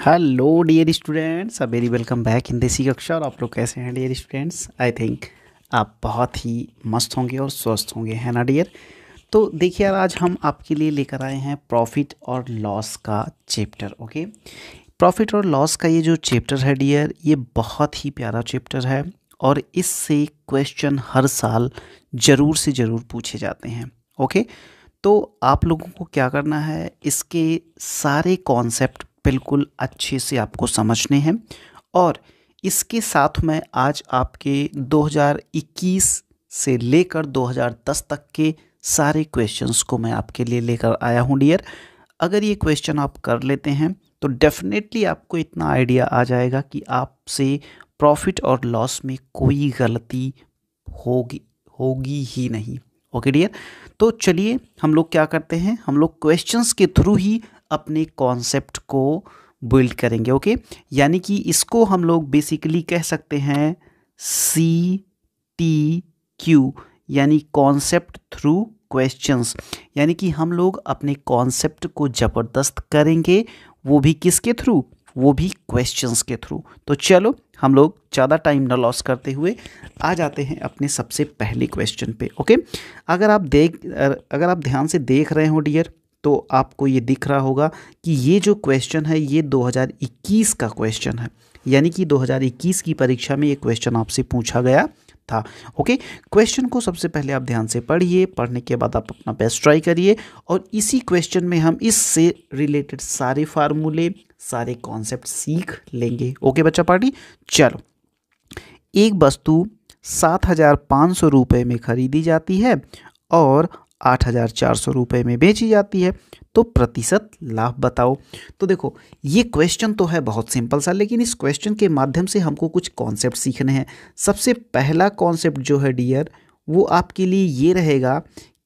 hello dear students uh very welcome back in Desi Kaksha और आप लोग कैसे हैं डियर स्टूडेंट्स आई थिंक आप बहुत ही मस्त होंगे और स्वस्थ होंगे है ना डियर तो देखिए यार आज हम आपके लिए लेकर आए हैं प्रॉफिट और लॉस का चैप्टर ओके प्रॉफिट और लॉस का ये जो चैप्टर है डियर ये बहुत ही प्यारा चैप्टर है और इससे क्वेश्चन हर साल ज़रूर से ज़रूर पूछे जाते हैं ओके तो आप लोगों को क्या करना है इसके सारे कॉन्सेप्ट बिल्कुल अच्छे से आपको समझने हैं और इसके साथ मैं आज आपके 2021 से लेकर 2010 तक के सारे क्वेश्चंस को मैं आपके लिए लेकर आया हूं डियर अगर ये क्वेश्चन आप कर लेते हैं तो डेफिनेटली आपको इतना आइडिया आ जाएगा कि आपसे प्रॉफिट और लॉस में कोई गलती होगी होगी ही नहीं ओके डियर तो चलिए हम लोग क्या करते हैं हम लोग क्वेश्चंस के थ्रू ही अपने कॉन्सेप्ट को बिल्ड करेंगे ओके यानी कि इसको हम लोग बेसिकली कह सकते हैं सी टी क्यू यानी कॉन्सेप्ट थ्रू क्वेश्चंस यानी कि हम लोग अपने कॉन्सेप्ट को ज़बरदस्त करेंगे वो भी किसके थ्रू वो भी क्वेश्चंस के थ्रू तो चलो हम लोग ज़्यादा टाइम ना लॉस करते हुए आ जाते हैं अपने सबसे पहले क्वेश्चन पे ओके अगर आप देख अगर आप ध्यान से देख रहे हो डियर तो आपको ये दिख रहा होगा कि ये जो क्वेश्चन है ये 2021 का क्वेश्चन है यानी कि 2021 की परीक्षा में ये क्वेश्चन आपसे पूछा गया था ओके क्वेश्चन को सबसे पहले आप ध्यान से पढ़िए पढ़ने के बाद आप अपना बेस्ट ट्राई करिए और इसी क्वेश्चन में हम इससे रिलेटेड सारे फार्मूले सारे कॉन्सेप्ट सीख लेंगे ओके बच्चा पार्टी चलो एक वस्तु सात हज़ार पाँच सौ रुपये में खरीदी जाती है और आठ हज़ार चार सौ रुपये में बेची जाती है तो प्रतिशत लाभ बताओ तो देखो ये क्वेश्चन तो है बहुत सिंपल सा लेकिन इस क्वेश्चन के माध्यम से हमको कुछ कॉन्सेप्ट सीखने हैं सबसे पहला कॉन्सेप्ट जो है डियर वो आपके लिए ये रहेगा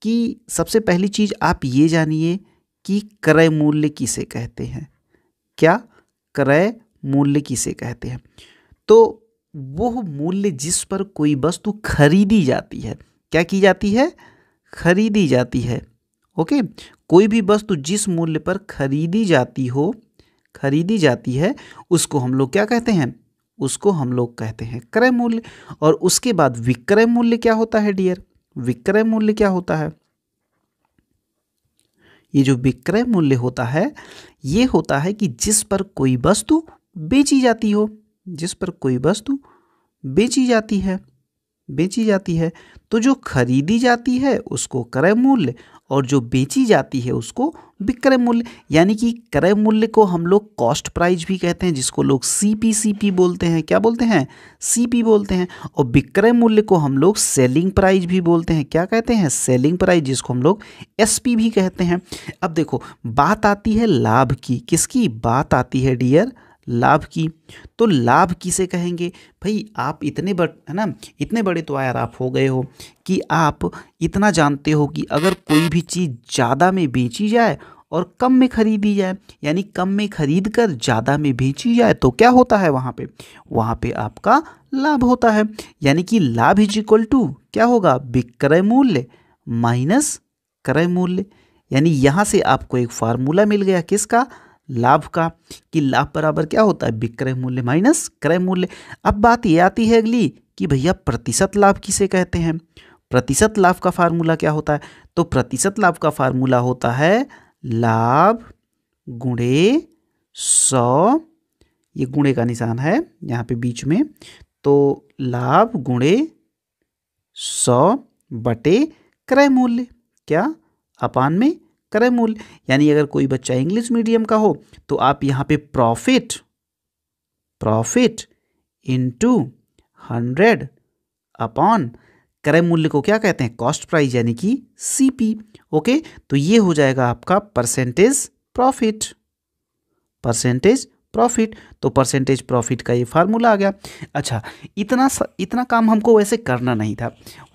कि सबसे पहली चीज़ आप ये जानिए कि क्रय मूल्य किसे कहते हैं क्या क्रय मूल्य किसे कहते हैं तो वह मूल्य जिस पर कोई वस्तु खरीदी जाती है क्या की जाती है खरीदी जाती है ओके कोई भी वस्तु जिस मूल्य पर खरीदी जाती हो खरीदी जाती है उसको हम लोग क्या कहते हैं उसको हम लोग कहते हैं क्रय मूल्य और उसके बाद विक्रय मूल्य क्या होता है डियर विक्रय मूल्य क्या होता है ये जो विक्रय मूल्य होता है ये होता है कि जिस पर कोई वस्तु बेची जाती हो जिस पर कोई वस्तु बेची जाती है बेची जाती है तो जो खरीदी जाती है उसको क्रय मूल्य और जो बेची जाती है उसको विक्रय मूल्य यानी कि क्रय मूल्य को हम लोग कॉस्ट प्राइस भी कहते हैं जिसको लोग सी पी सी पी बोलते हैं क्या बोलते हैं सी पी बोलते हैं और विक्रय मूल्य को हम लोग सेलिंग प्राइस भी बोलते हैं क्या कहते हैं सेलिंग प्राइस जिसको हम लोग एस पी भी कहते हैं अब देखो बात आती है लाभ की किसकी बात आती है डियर लाभ की तो लाभ किसे कहेंगे भाई आप इतने बड़ है ना इतने बड़े तो आयर आप हो गए हो कि आप इतना जानते हो कि अगर कोई भी चीज़ ज़्यादा में बेची जाए और कम में खरीदी जाए यानी कम में खरीद कर ज़्यादा में बेची जाए तो क्या होता है वहाँ पे वहाँ पे आपका लाभ होता है यानी कि लाभ इज इक्वल टू क्या होगा विक्रय मूल्य माइनस क्रय मूल्य यानी यहाँ से आपको एक फार्मूला मिल गया किसका लाभ का कि लाभ बराबर क्या होता है विक्रय मूल्य माइनस क्रय मूल्य अब बात ये आती है अगली कि भैया प्रतिशत लाभ किसे कहते हैं प्रतिशत लाभ का फार्मूला क्या होता है तो प्रतिशत लाभ का फार्मूला होता है लाभ गुणे सौ ये गुणे का निशान है यहाँ पे बीच में तो लाभ गुणे सौ बटे क्रय मूल्य क्या अपान में क्रय मूल्य यानी अगर कोई बच्चा इंग्लिश मीडियम का हो तो आप यहां पे profit profit into hundred upon क्रय मूल्य को क्या कहते हैं कॉस्ट प्राइस यानी कि सीपी ओके तो ये हो जाएगा आपका परसेंटेज प्रॉफिट परसेंटेज प्रॉफिट तो परसेंटेज प्रॉफिट का ये फार्मूला आ गया अच्छा इतना इतना काम हमको वैसे करना नहीं था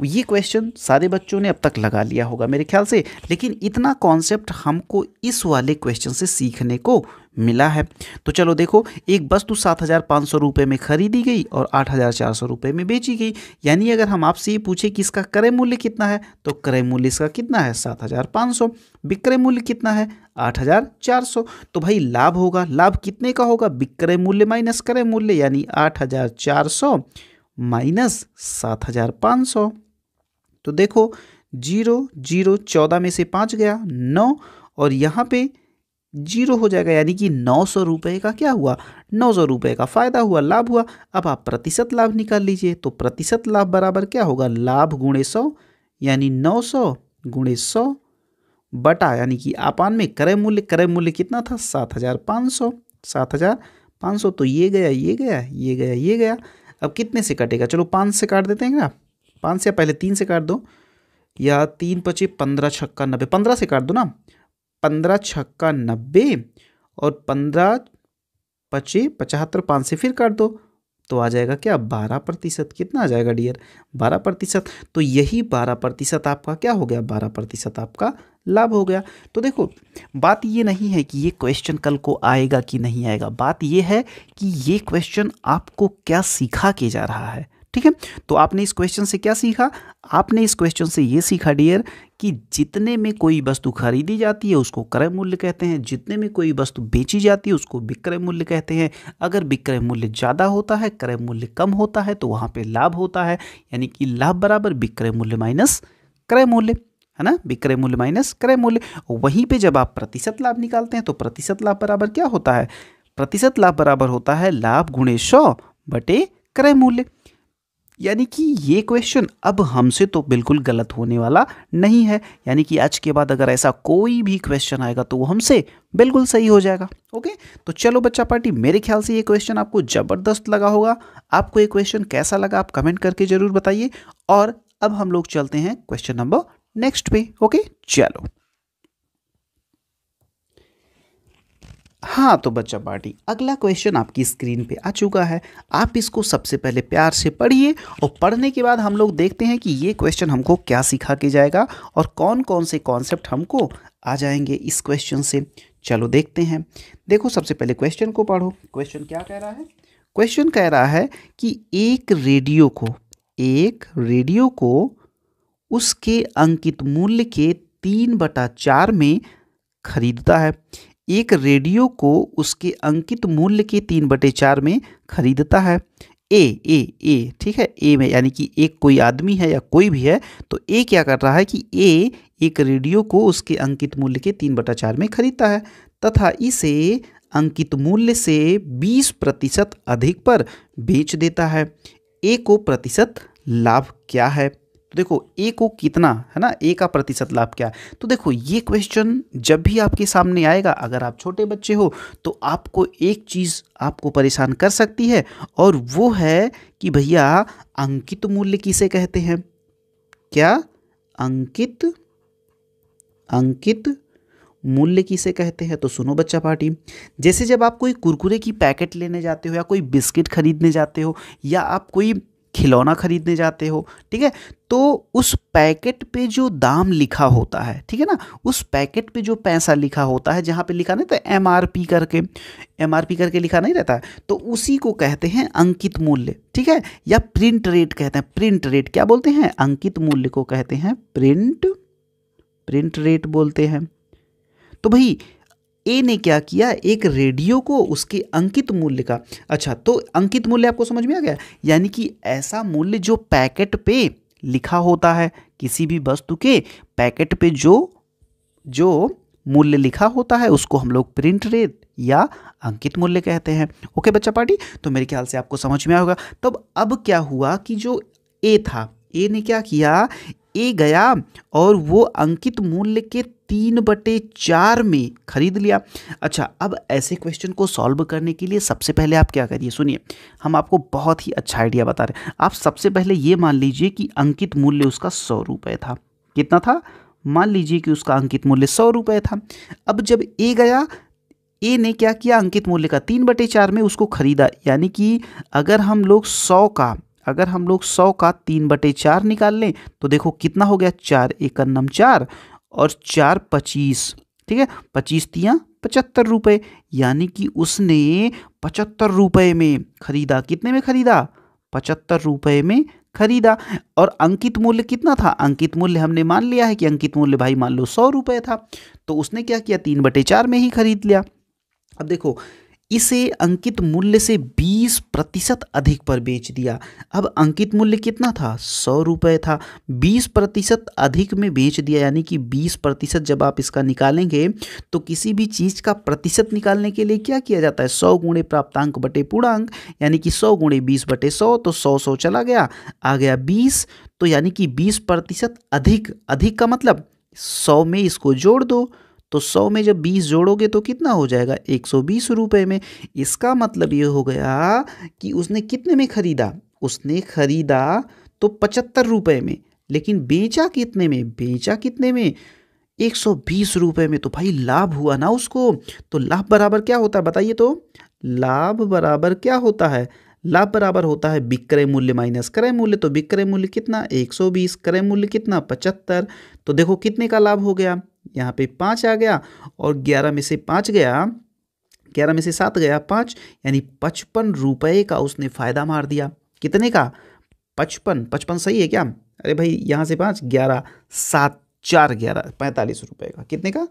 ये क्वेश्चन सारे बच्चों ने अब तक लगा लिया होगा मेरे ख्याल से लेकिन इतना कॉन्सेप्ट हमको इस वाले क्वेश्चन से सीखने को मिला है तो चलो देखो एक वस्तु सात हज़ार पाँच सौ रुपये में खरीदी गई और आठ हज़ार चार सौ रुपये में बेची गई यानी अगर हम आपसे ये पूछे कि इसका क्रय मूल्य कितना है तो क्रय मूल्य इसका कितना है सात हज़ार पाँच सौ विक्रय मूल्य कितना है आठ हज़ार चार सौ तो भाई लाभ होगा लाभ कितने का होगा विक्रय मूल्य माइनस क्रय मूल्य यानी आठ हज़ार चार सौ माइनस सात हज़ार पाँच सौ तो देखो जीरो जीरो चौदह में से पाँच गया नौ और यहाँ पे जीरो हो जाएगा यानी कि नौ सौ रुपये का क्या हुआ नौ सौ रुपये का फ़ायदा हुआ लाभ हुआ अब आप प्रतिशत लाभ निकाल लीजिए तो प्रतिशत लाभ बराबर क्या होगा लाभ गुणे सौ यानी नौ सौ गुणे सौ बटा यानी कि आपान में क्रय मूल्य क्रय मूल्य कितना था सात हज़ार पाँच सौ सात हज़ार पाँच सौ तो ये गया ये गया ये गया ये गया अब कितने से कटेगा चलो पाँच से काट देते हैं आप पाँच से पहले तीन से काट दो या तीन पच्चीस पंद्रह छक्का नब्बे पंद्रह से काट दो ना पंद्रह छक्का नब्बे और पंद्रह पच्चीस पचहत्तर पाँच से फिर काट दो तो आ जाएगा क्या बारह प्रतिशत कितना आ जाएगा डियर बारह प्रतिशत तो यही बारह प्रतिशत आपका क्या हो गया बारह प्रतिशत आपका लाभ हो गया तो देखो बात ये नहीं है कि ये क्वेश्चन कल को आएगा कि नहीं आएगा बात ये है कि ये क्वेश्चन आपको क्या सिखा के जा रहा है ठीक है तो आपने इस क्वेश्चन से क्या सीखा आपने इस क्वेश्चन से ये सीखा डियर कि जितने में कोई वस्तु खरीदी जाती है उसको क्रय मूल्य कहते हैं जितने में कोई वस्तु बेची जाती है उसको विक्रय मूल्य कहते हैं अगर विक्रय मूल्य ज़्यादा होता है क्रय मूल्य कम होता है तो वहाँ पर लाभ होता है यानी कि लाभ बराबर विक्रय मूल्य माइनस क्रय मूल्य है ना विक्रय मूल्य माइनस क्रय मूल्य वहीं पे जब आप प्रतिशत लाभ निकालते हैं तो प्रतिशत लाभ बराबर क्या होता है प्रतिशत लाभ बराबर होता है लाभ गुणे सौ बटे क्रय मूल्य यानी कि ये क्वेश्चन अब हमसे तो बिल्कुल गलत होने वाला नहीं है यानी कि आज के बाद अगर ऐसा कोई भी क्वेश्चन आएगा तो वो हमसे बिल्कुल सही हो जाएगा ओके तो चलो बच्चा पार्टी मेरे ख्याल से ये क्वेश्चन आपको ज़बरदस्त लगा होगा आपको ये क्वेश्चन कैसा लगा आप कमेंट करके ज़रूर बताइए और अब हम लोग चलते हैं क्वेश्चन नंबर नेक्स्ट पे ओके चलो हाँ तो बच्चा पार्टी अगला क्वेश्चन आपकी स्क्रीन पे आ चुका है आप इसको सबसे पहले प्यार से पढ़िए और पढ़ने के बाद हम लोग देखते हैं कि ये क्वेश्चन हमको क्या सिखा के जाएगा और कौन कौन से कॉन्सेप्ट हमको आ जाएंगे इस क्वेश्चन से चलो देखते हैं देखो सबसे पहले क्वेश्चन को पढ़ो क्वेश्चन क्या कह रहा है क्वेश्चन कह रहा है कि एक रेडियो को एक रेडियो को उसके अंकित मूल्य के तीन बटा चार में खरीदता है एक रेडियो को उसके अंकित मूल्य के तीन बटे चार में खरीदता है ए ए ए ठीक है ए में यानी कि एक कोई आदमी है या कोई भी है तो ए क्या कर रहा है कि ए एक रेडियो को उसके अंकित मूल्य के तीन बटा चार में खरीदता है तथा इसे अंकित मूल्य से 20 प्रतिशत अधिक पर बेच देता है ए को प्रतिशत लाभ क्या है तो देखो ए को कितना है ना ए का प्रतिशत लाभ क्या है तो देखो ये क्वेश्चन जब भी आपके सामने आएगा अगर आप छोटे बच्चे हो तो आपको एक चीज़ आपको परेशान कर सकती है और वो है कि भैया अंकित मूल्य किसे कहते हैं क्या अंकित अंकित मूल्य किसे कहते हैं तो सुनो बच्चा पार्टी जैसे जब आप कोई कुरकुरे की पैकेट लेने जाते हो या कोई बिस्किट खरीदने जाते हो या आप कोई खिलौना ख़रीदने जाते हो ठीक है तो उस पैकेट पे जो दाम लिखा होता है ठीक है ना उस पैकेट पे जो पैसा लिखा होता है जहाँ पे लिखा नहीं तो एम करके एम करके लिखा नहीं रहता है तो उसी को कहते हैं अंकित मूल्य ठीक है या प्रिंट रेट कहते हैं प्रिंट रेट क्या बोलते हैं अंकित मूल्य को कहते हैं प्रिंट प्रिंट रेट बोलते हैं तो भाई ए ने क्या किया एक रेडियो को उसके अंकित मूल्य का अच्छा तो अंकित मूल्य आपको समझ में आ गया यानी कि ऐसा मूल्य जो पैकेट पे लिखा होता है किसी भी वस्तु के पैकेट पे जो जो मूल्य लिखा होता है उसको हम लोग प्रिंट रेट या अंकित मूल्य कहते हैं ओके बच्चा पार्टी तो मेरे ख्याल से आपको समझ में आएगा तब अब क्या हुआ कि जो ए था ए ने क्या किया ए गया और वो अंकित मूल्य के तीन बटे चार में खरीद लिया अच्छा अब ऐसे क्वेश्चन को सॉल्व करने के लिए सबसे पहले आप क्या करिए सुनिए हम आपको बहुत ही अच्छा आइडिया बता रहे हैं आप सबसे पहले ये मान लीजिए कि अंकित मूल्य उसका सौ रुपये था कितना था मान लीजिए कि उसका अंकित मूल्य सौ रुपये था अब जब ए गया ए ने क्या किया अंकित मूल्य का तीन बटे चार में उसको खरीदा यानी कि अगर हम लोग सौ का अगर हम लोग सौ का तीन बटे चार निकाल लें तो देखो कितना हो गया चार नम चार और चार पच्चीस ठीक है पच्चीस तिया पचहत्तर रुपये यानी कि उसने पचहत्तर रुपये में खरीदा कितने में खरीदा पचहत्तर रुपये में खरीदा और अंकित मूल्य कितना था अंकित मूल्य हमने मान लिया है कि अंकित मूल्य भाई मान लो सौ रुपये था तो उसने क्या किया तीन बटे चार में ही खरीद लिया अब देखो इसे अंकित मूल्य से 20 प्रतिशत अधिक पर बेच दिया अब अंकित मूल्य कितना था सौ रुपये था 20 प्रतिशत अधिक में बेच दिया यानी कि 20 प्रतिशत जब आप इसका निकालेंगे तो किसी भी चीज़ का प्रतिशत निकालने के लिए क्या किया जाता है सौ गुणे प्राप्तांक बटे पूर्णांक यानी कि सौ गुणे बीस बटे सौ तो सौ सौ चला गया आ गया बीस तो यानी कि बीस प्रतिशत अधिक अधिक का मतलब सौ में इसको जोड़ दो तो सौ में जब बीस जोड़ोगे तो कितना हो जाएगा एक सौ बीस रुपये में इसका मतलब ये हो गया कि उसने कितने में ख़रीदा उसने ख़रीदा तो पचहत्तर रुपये में लेकिन बेचा कितने में बेचा कितने में एक सौ बीस रुपये में तो भाई लाभ हुआ ना उसको तो लाभ बराबर क्या होता है बताइए तो लाभ बराबर क्या होता है लाभ बराबर होता है विक्रय मूल्य माइनस क्रय मूल्य तो विक्रय मूल्य कितना 120 क्रय मूल्य कितना 75 तो देखो कितने का लाभ हो गया यहाँ पे पाँच आ गया और ग्यारह में से पाँच गया ग्यारह में से सात गया पाँच यानी पचपन रुपये का उसने फ़ायदा मार दिया कितने का पचपन पचपन सही है क्या अरे भाई यहाँ से पाँच ग्यारह सात चार ग्यारह पैंतालीस रुपये का कितने का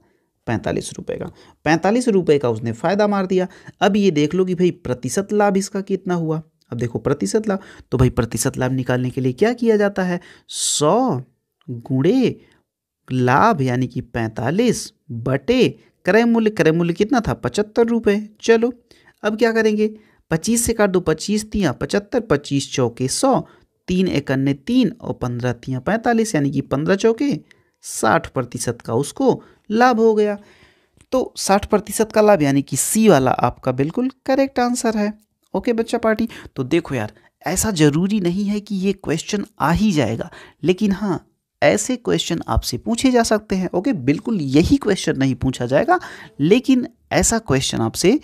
पैंतालीस रुपये का पैंतालीस रुपये का उसने फ़ायदा मार दिया अब ये देख लो कि भाई प्रतिशत लाभ इसका कितना हुआ अब देखो प्रतिशत लाभ तो भाई प्रतिशत लाभ निकालने के लिए क्या किया जाता है सौ गुणे लाभ यानी कि पैंतालीस बटे क्रय मूल्य क्रय मूल्य कितना था पचहत्तर रुपये चलो अब क्या करेंगे पच्चीस से काट दो पच्चीस तियाँ पचहत्तर पच्चीस चौके सौ तीन अन्य तीन और पंद्रह तिया पैंतालीस यानी कि पंद्रह चौके साठ प्रतिशत का उसको लाभ हो गया तो साठ प्रतिशत का लाभ यानी कि सी वाला आपका बिल्कुल करेक्ट आंसर है ओके बच्चा पार्टी तो देखो यार ऐसा ज़रूरी नहीं है कि ये क्वेश्चन आ ही जाएगा लेकिन हाँ ऐसे क्वेश्चन आपसे पूछे जा सकते हैं ओके बिल्कुल यही क्वेश्चन नहीं पूछा जाएगा लेकिन ऐसा क्वेश्चन आपसे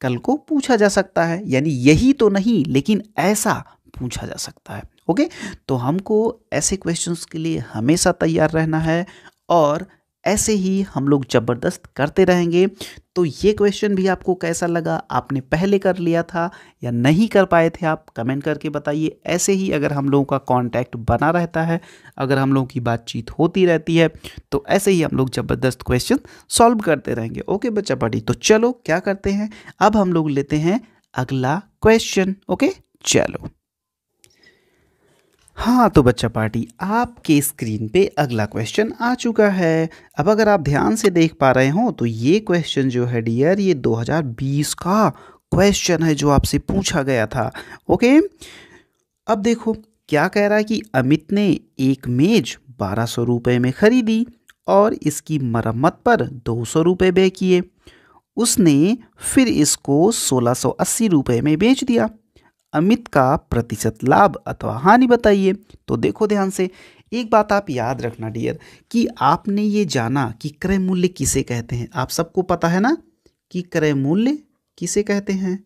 कल को पूछा जा सकता है यानी यही तो नहीं लेकिन ऐसा पूछा जा सकता है ओके तो हमको ऐसे क्वेश्चंस के लिए हमेशा तैयार रहना है और ऐसे ही हम लोग ज़बरदस्त करते रहेंगे तो ये क्वेश्चन भी आपको कैसा लगा आपने पहले कर लिया था या नहीं कर पाए थे आप कमेंट करके बताइए ऐसे ही अगर हम लोगों का कांटेक्ट बना रहता है अगर हम लोगों की बातचीत होती रहती है तो ऐसे ही हम लोग ज़बरदस्त क्वेश्चन सॉल्व करते रहेंगे ओके बच्चा पढ़ी तो चलो क्या करते हैं अब हम लोग लेते हैं अगला क्वेश्चन ओके चलो हाँ तो बच्चा पार्टी आपके स्क्रीन पे अगला क्वेश्चन आ चुका है अब अगर आप ध्यान से देख पा रहे हो तो ये क्वेश्चन जो है डियर ये 2020 का क्वेश्चन है जो आपसे पूछा गया था ओके अब देखो क्या कह रहा है कि अमित ने एक मेज बारह सौ रुपये में खरीदी और इसकी मरम्मत पर दो सौ रुपये बे किए उसने फिर इसको सोलह सौ अस्सी रुपये में बेच दिया अमित का प्रतिशत लाभ अथवा हानि बताइए तो देखो ध्यान से एक बात आप याद रखना डियर कि आपने ये जाना कि क्रय मूल्य किसे कहते हैं आप सबको पता है ना कि क्रय मूल्य किसे कहते हैं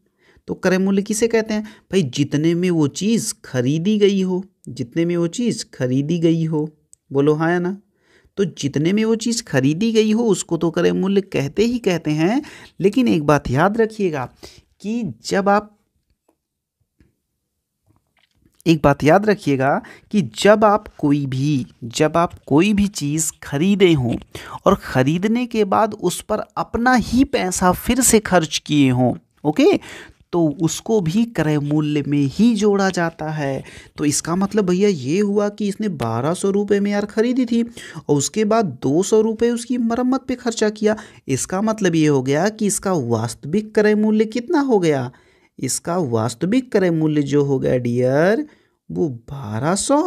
तो क्रय मूल्य किसे कहते हैं भाई जितने में वो चीज़ खरीदी गई हो जितने में वो चीज़ खरीदी गई हो बोलो हाँ या ना तो जितने में वो चीज़ खरीदी गई हो उसको तो क्रय मूल्य कहते ही कहते हैं लेकिन एक बात याद रखिएगा कि जब आप एक बात याद रखिएगा कि जब आप कोई भी जब आप कोई भी चीज़ खरीदे हों और ख़रीदने के बाद उस पर अपना ही पैसा फिर से खर्च किए हों ओके तो उसको भी क्रय मूल्य में ही जोड़ा जाता है तो इसका मतलब भैया ये हुआ कि इसने बारह सौ रुपये में यार ख़रीदी थी और उसके बाद दो सौ रुपये उसकी मरम्मत पे खर्चा किया इसका मतलब ये हो गया कि इसका वास्तविक क्रय मूल्य कितना हो गया इसका वास्तविक क्रय मूल्य जो होगा डियर वो बारह सौ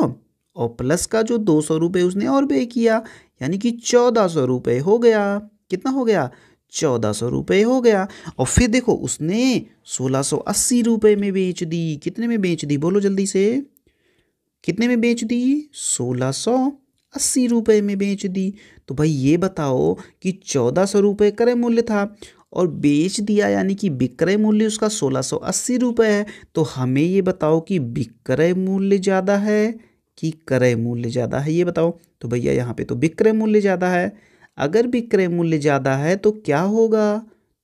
और प्लस का जो दो सौ रुपये उसने और पे किया यानी कि चौदह सौ रुपये हो गया कितना हो गया चौदह सौ रुपये हो गया और फिर देखो उसने सोलह सौ अस्सी रुपये में बेच दी कितने में बेच दी बोलो जल्दी से कितने में बेच दी सोलह सौ अस्सी रुपये में बेच दी तो भाई ये बताओ कि चौदह सौ रुपये क्रय मूल्य था और बेच दिया यानी कि विक्रय मूल्य उसका सोलह सौ अस्सी रुपये है तो हमें ये बताओ कि विक्रय मूल्य ज़्यादा है कि क्रय मूल्य ज़्यादा है ये बताओ तो भैया यहाँ पे तो विक्रय मूल्य ज़्यादा है अगर विक्रय मूल्य ज़्यादा है तो क्या होगा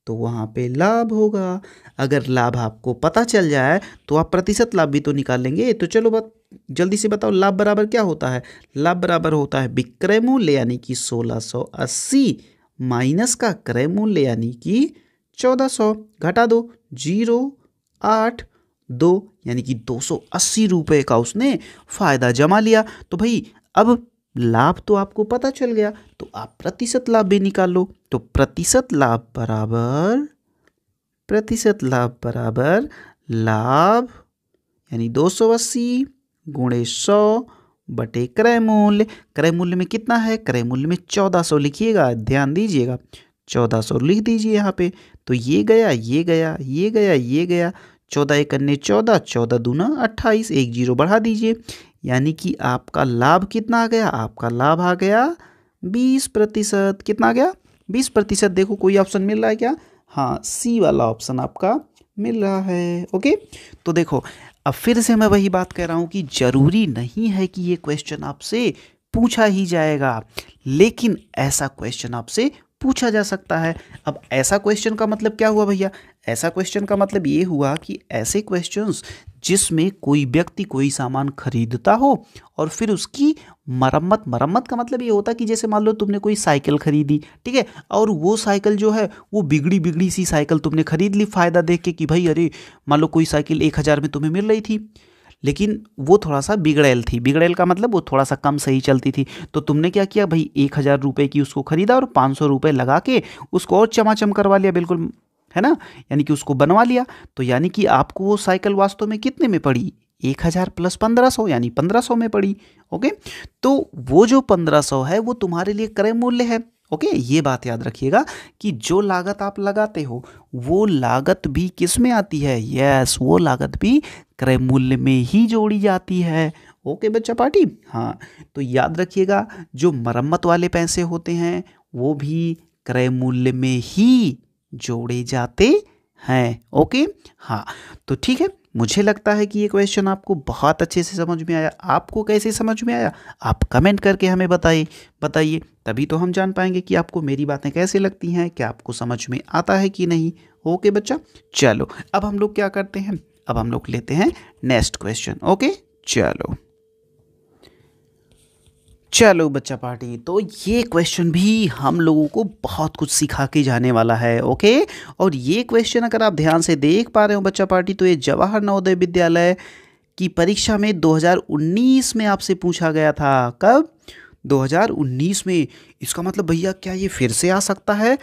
तो वहाँ पे लाभ होगा अगर लाभ आपको पता चल जाए तो आप प्रतिशत लाभ भी तो निकाल लेंगे तो चलो बात जल्दी से बताओ लाभ बराबर क्या होता है लाभ बराबर होता है विक्रय मूल्य यानी कि सोलह सौ अस्सी माइनस का क्रय मूल्य यानी कि 1400 घटा दो जीरो आठ दो यानी कि दो सौ अस्सी रुपये का उसने फ़ायदा जमा लिया तो भाई अब लाभ तो आपको पता चल गया तो आप प्रतिशत लाभ भी निकाल लो तो प्रतिशत लाभ बराबर प्रतिशत लाभ बराबर लाभ यानी दो सौ अस्सी गुणे सौ बटे क्रय मूल्य क्रय मूल्य में कितना है क्रय मूल्य में चौदह सौ लिखिएगा ध्यान दीजिएगा चौदह सौ लिख दीजिए यहाँ पे तो ये गया ये गया ये गया ये गया चौदह एक अन्य चौदह चौदह दूना अट्ठाईस एक जीरो बढ़ा दीजिए यानी कि आपका लाभ कितना आ गया आपका लाभ आ गया बीस प्रतिशत कितना आ गया बीस प्रतिशत देखो कोई ऑप्शन मिल रहा है क्या हाँ सी वाला ऑप्शन आपका मिल रहा है ओके तो देखो अब फिर से मैं वही बात कह रहा हूँ कि ज़रूरी नहीं है कि ये क्वेश्चन आपसे पूछा ही जाएगा लेकिन ऐसा क्वेश्चन आपसे पूछा जा सकता है अब ऐसा क्वेश्चन का मतलब क्या हुआ भैया ऐसा क्वेश्चन का मतलब ये हुआ कि ऐसे क्वेश्चंस जिसमें कोई व्यक्ति कोई सामान खरीदता हो और फिर उसकी मरम्मत मरम्मत का मतलब ये होता है कि जैसे मान लो तुमने कोई साइकिल खरीदी ठीक है और वो साइकिल जो है वो बिगड़ी बिगड़ी सी साइकिल तुमने खरीद ली फ़ायदा देख के कि भाई अरे मान लो कोई साइकिल एक हज़ार में तुम्हें मिल रही थी लेकिन वो थोड़ा सा बिगड़ैल थी बिगड़ैल का मतलब वो थोड़ा सा कम सही चलती थी तो तुमने क्या किया भाई एक हज़ार रुपये की उसको ख़रीदा और पाँच सौ रुपये लगा के उसको और चमाचम करवा लिया बिल्कुल है ना यानी कि उसको बनवा लिया तो यानी कि आपको वो साइकिल वास्तव में कितने में पड़ी एक हज़ार प्लस पंद्रह सौ यानी पंद्रह सौ में पड़ी ओके तो वो जो पंद्रह सौ है वो तुम्हारे लिए क्रय मूल्य है ओके ये बात याद रखिएगा कि जो लागत आप लगाते हो वो लागत भी किस में आती है यस वो लागत भी क्रय मूल्य में ही जोड़ी जाती है ओके बच्चा पार्टी हाँ तो याद रखिएगा जो मरम्मत वाले पैसे होते हैं वो भी क्रय मूल्य में ही जोड़े जाते हैं ओके हाँ तो ठीक है मुझे लगता है कि ये क्वेश्चन आपको बहुत अच्छे से समझ में आया आपको कैसे समझ में आया आप कमेंट करके हमें बताइए बताइए तभी तो हम जान पाएंगे कि आपको मेरी बातें कैसे लगती हैं क्या आपको समझ में आता है कि नहीं ओके बच्चा चलो अब हम लोग क्या करते हैं अब हम लोग लेते हैं नेक्स्ट क्वेश्चन ओके चलो चलो बच्चा पार्टी तो ये क्वेश्चन भी हम लोगों को बहुत कुछ सिखा के जाने वाला है ओके और ये क्वेश्चन अगर आप ध्यान से देख पा रहे हो बच्चा पार्टी तो ये जवाहर नवोदय विद्यालय की परीक्षा में 2019 में आपसे पूछा गया था कब 2019 में इसका मतलब भैया क्या ये फिर से आ सकता है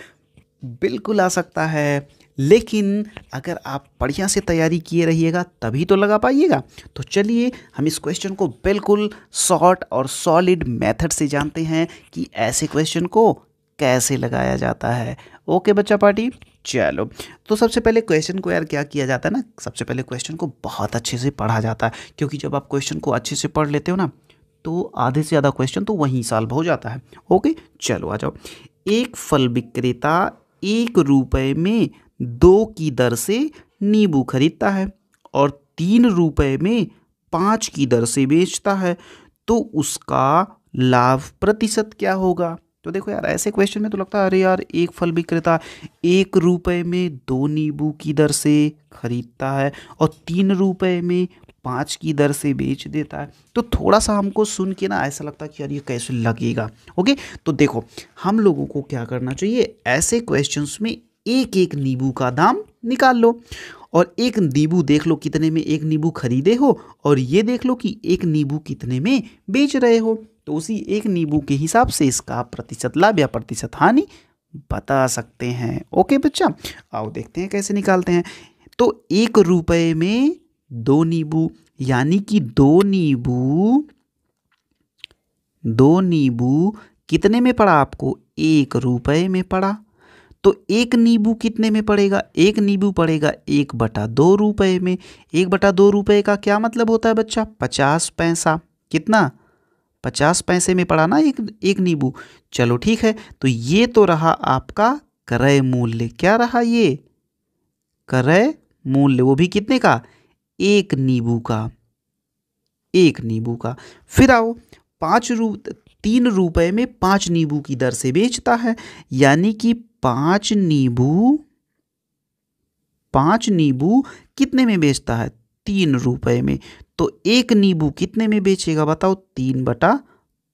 बिल्कुल आ सकता है लेकिन अगर आप बढ़िया से तैयारी किए रहिएगा तभी तो लगा पाइएगा तो चलिए हम इस क्वेश्चन को बिल्कुल शॉर्ट और सॉलिड मेथड से जानते हैं कि ऐसे क्वेश्चन को कैसे लगाया जाता है ओके बच्चा पार्टी चलो तो सबसे पहले क्वेश्चन को यार क्या किया जाता है ना सबसे पहले क्वेश्चन को बहुत अच्छे से पढ़ा जाता है क्योंकि जब आप क्वेश्चन को अच्छे से पढ़ लेते हो ना तो आधे से ज़्यादा क्वेश्चन तो वहीं सॉल्व हो जाता है ओके चलो आ जाओ एक फल विक्रेता एक रुपए में दो की दर से नींबू खरीदता है और तीन रुपए में पाँच की दर से बेचता है तो उसका लाभ प्रतिशत क्या होगा तो देखो यार ऐसे क्वेश्चन में तो लगता है अरे यार एक फल विक्रेता एक रुपए में दो नींबू की दर से खरीदता है और तीन रुपए में पाँच की दर से बेच देता है तो थोड़ा सा हमको सुन के ना ऐसा लगता है कि यार ये कैसे लगेगा ओके तो देखो हम लोगों को क्या करना चाहिए ऐसे क्वेश्चंस में एक एक नींबू का दाम निकाल लो और एक नींबू देख लो कितने में एक नींबू खरीदे हो और ये देख लो कि एक नींबू कितने में बेच रहे हो तो उसी एक नींबू के हिसाब से इसका प्रतिशत लाभ या प्रतिशत हानि बता सकते हैं ओके बच्चा आओ देखते हैं कैसे निकालते हैं तो एक रुपये में दो नींबू यानी कि दो नींबू दो नींबू कितने में पड़ा आपको एक रुपये में पड़ा तो एक नींबू कितने में पड़ेगा एक नींबू पड़ेगा एक बटा दो रुपये में एक बटा दो रुपये का क्या मतलब होता है बच्चा पचास पैसा कितना पचास पैसे में पड़ा ना एक एक नींबू चलो ठीक है तो ये तो रहा आपका क्रय मूल्य क्या रहा ये क्रय मूल्य वो भी कितने का एक नींबू का एक नींबू का फिर आओ पाँच रु तीन रुपए में पांच नींबू की दर से बेचता है यानी कि पांच नींबू पांच नींबू कितने में बेचता है तीन रुपए में तो एक नींबू कितने में बेचेगा बताओ तीन बटा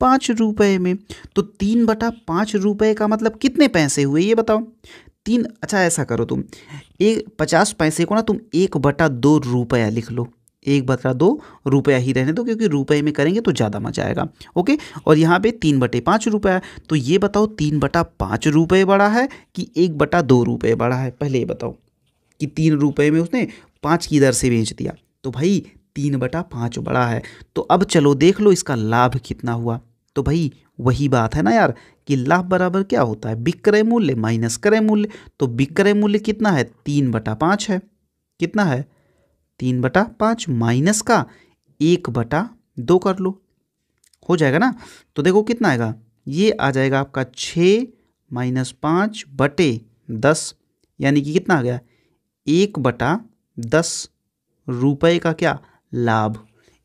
पांच रुपए में तो तीन बटा पांच रुपए का मतलब कितने पैसे हुए ये बताओ तीन अच्छा ऐसा करो तुम एक पचास पैसे को ना तुम एक बटा दो रुपया लिख लो एक बटा दो रुपया ही रहने दो क्योंकि रुपये में करेंगे तो ज़्यादा मजा आएगा ओके और यहाँ पे तीन बटे पाँच रुपया तो ये बताओ तीन बटा पाँच रुपये बड़ा है कि एक बटा दो रुपये बड़ा है पहले ये बताओ कि तीन रुपये में उसने पाँच की दर से बेच दिया तो भाई तीन बटा पाँच बड़ा है तो अब चलो देख लो इसका लाभ कितना हुआ तो भाई वही बात है ना यार कि लाभ बराबर क्या होता है विक्रय मूल्य माइनस क्रय मूल्य तो विक्रय मूल्य कितना है तीन बटा पाँच है कितना है तीन बटा पाँच माइनस का एक बटा दो कर लो हो जाएगा ना तो देखो कितना आएगा ये आ जाएगा आपका छः माइनस पाँच बटे दस यानी कि कितना आ गया एक बटा दस रुपये का क्या लाभ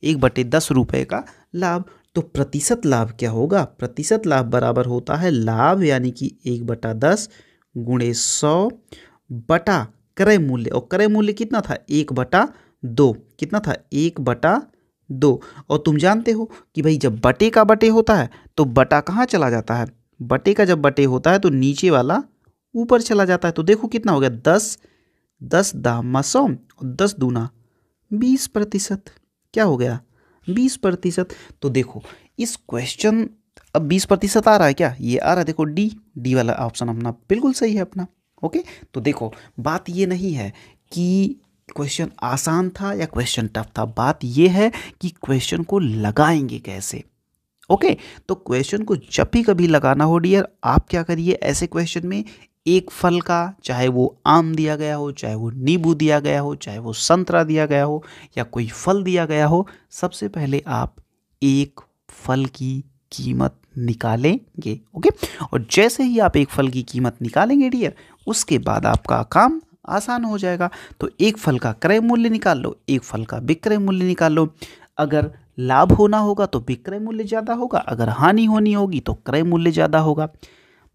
एक बटे दस रुपये का लाभ तो प्रतिशत लाभ क्या होगा प्रतिशत लाभ बराबर होता है लाभ यानी कि एक बटा दस गुणे सौ बटा क्रय मूल्य और क्रय मूल्य कितना था एक बटा दो कितना था एक बटा दो और तुम जानते हो कि भाई जब बटे का बटे होता है तो बटा कहाँ चला जाता है बटे का जब बटे होता है तो नीचे वाला ऊपर चला जाता है तो देखो कितना हो गया दस दस दामा सौ और दस दूना बीस प्रतिशत क्या हो गया बीस प्रतिशत तो देखो इस क्वेश्चन अब बीस प्रतिशत आ रहा है क्या ये आ रहा है देखो डी डी वाला ऑप्शन अपना बिल्कुल सही है अपना ओके तो देखो बात ये नहीं है कि क्वेश्चन आसान था या क्वेश्चन टफ था बात यह है कि क्वेश्चन को लगाएंगे कैसे ओके okay, तो क्वेश्चन को जब भी कभी लगाना हो डियर आप क्या करिए ऐसे क्वेश्चन में एक फल का चाहे वो आम दिया गया हो चाहे वो नींबू दिया गया हो चाहे वो संतरा दिया गया हो या कोई फल दिया गया हो सबसे पहले आप एक फल की कीमत निकालेंगे ओके और जैसे ही आप एक फल की कीमत निकालेंगे डियर उसके बाद आपका काम आसान हो जाएगा तो एक फल का क्रय मूल्य निकाल लो एक फल का विक्रय मूल्य निकाल लो अगर लाभ होना होगा तो विक्रय मूल्य ज़्यादा होगा अगर हानि होनी होगी तो क्रय मूल्य ज़्यादा होगा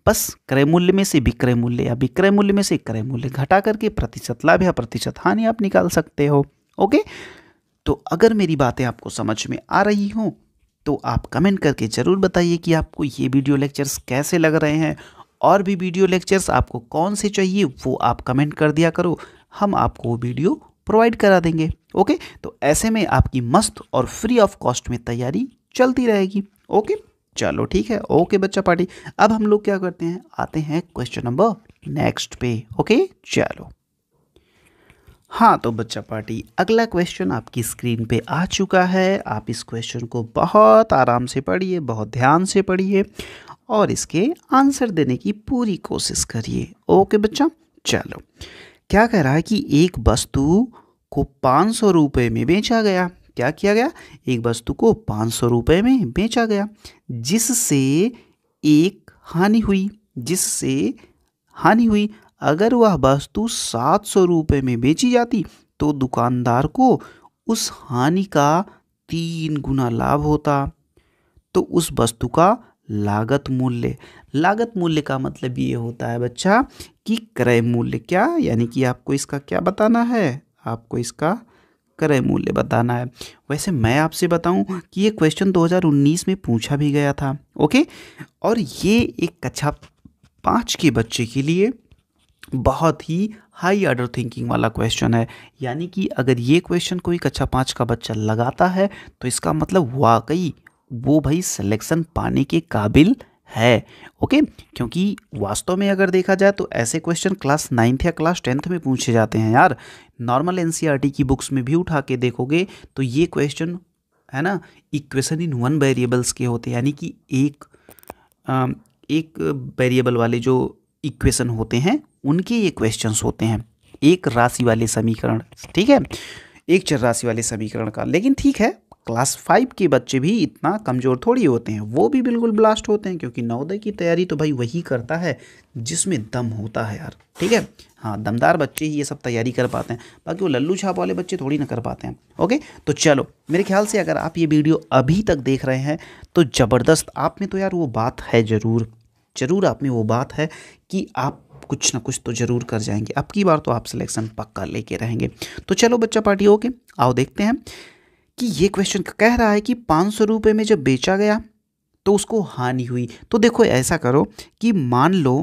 बस क्रय मूल्य में से विक्रय मूल्य या विक्रय मूल्य में से क्रय मूल्य घटा करके प्रतिशत लाभ या प्रतिशत हानि आप निकाल सकते हो ओके तो अगर मेरी बातें आपको समझ में आ रही हों तो आप कमेंट करके ज़रूर बताइए कि आपको ये वीडियो लेक्चर्स कैसे लग रहे हैं और भी वीडियो लेक्चर्स आपको कौन से चाहिए वो आप कमेंट कर दिया करो हम आपको वो वीडियो प्रोवाइड करा देंगे ओके तो ऐसे में आपकी मस्त और फ्री ऑफ कॉस्ट में तैयारी चलती रहेगी ओके चलो ठीक है ओके बच्चा पार्टी अब हम लोग क्या करते हैं आते हैं क्वेश्चन नंबर नेक्स्ट पे ओके चलो हाँ तो बच्चा पार्टी अगला क्वेश्चन आपकी स्क्रीन पे आ चुका है आप इस क्वेश्चन को बहुत आराम से पढ़िए बहुत ध्यान से पढ़िए और इसके आंसर देने की पूरी कोशिश करिए ओके बच्चा चलो क्या कह रहा है कि एक वस्तु को पाँच सौ रुपये में बेचा गया क्या किया गया एक वस्तु को पाँच सौ रुपये में बेचा गया जिससे एक हानि हुई जिससे हानि हुई अगर वह वस्तु सात सौ रुपये में बेची जाती तो दुकानदार को उस हानि का तीन गुना लाभ होता तो उस वस्तु का लागत मूल्य लागत मूल्य का मतलब ये होता है बच्चा कि क्रय मूल्य क्या यानी कि आपको इसका क्या बताना है आपको इसका क्रय मूल्य बताना है वैसे मैं आपसे बताऊं कि ये क्वेश्चन 2019 में पूछा भी गया था ओके और ये एक कक्षा पाँच के बच्चे के लिए बहुत ही हाई ऑर्डर थिंकिंग वाला क्वेश्चन है यानी कि अगर ये क्वेश्चन कोई कक्षा अच्छा पाँच का बच्चा लगाता है तो इसका मतलब वाकई वो भाई सिलेक्शन पाने के काबिल है ओके क्योंकि वास्तव में अगर देखा जाए तो ऐसे क्वेश्चन क्लास नाइन्थ या क्लास टेंथ में पूछे जाते हैं यार नॉर्मल एन e की बुक्स में भी उठा के देखोगे तो ये क्वेश्चन है ना इक्वेशन इन वन वेरिएबल्स के होते हैं यानी कि एक आ, एक वेरिएबल वाले जो इक्वेशन होते हैं उनके ये क्वेश्चंस होते हैं एक राशि वाले समीकरण ठीक है एक चर राशि वाले समीकरण का लेकिन ठीक है क्लास फाइव के बच्चे भी इतना कमज़ोर थोड़ी होते हैं वो भी बिल्कुल ब्लास्ट होते हैं क्योंकि नवोदय की तैयारी तो भाई वही करता है जिसमें दम होता है यार ठीक है हाँ दमदार बच्चे ही ये सब तैयारी कर पाते हैं बाकी वो लल्लू छाप वाले बच्चे थोड़ी ना कर पाते हैं ओके तो चलो मेरे ख्याल से अगर आप ये वीडियो अभी तक देख रहे हैं तो ज़बरदस्त आप में तो यार वो बात है ज़रूर ज़रूर आप में वो बात है कि आप कुछ ना कुछ तो ज़रूर कर जाएंगे अब की बार तो आप सिलेक्शन पक्का लेके रहेंगे तो चलो बच्चा पार्टी ओके आओ देखते हैं कि ये क्वेश्चन कह रहा है कि पाँच सौ रुपये में जब बेचा गया तो उसको हानि हुई तो देखो ऐसा करो कि मान लो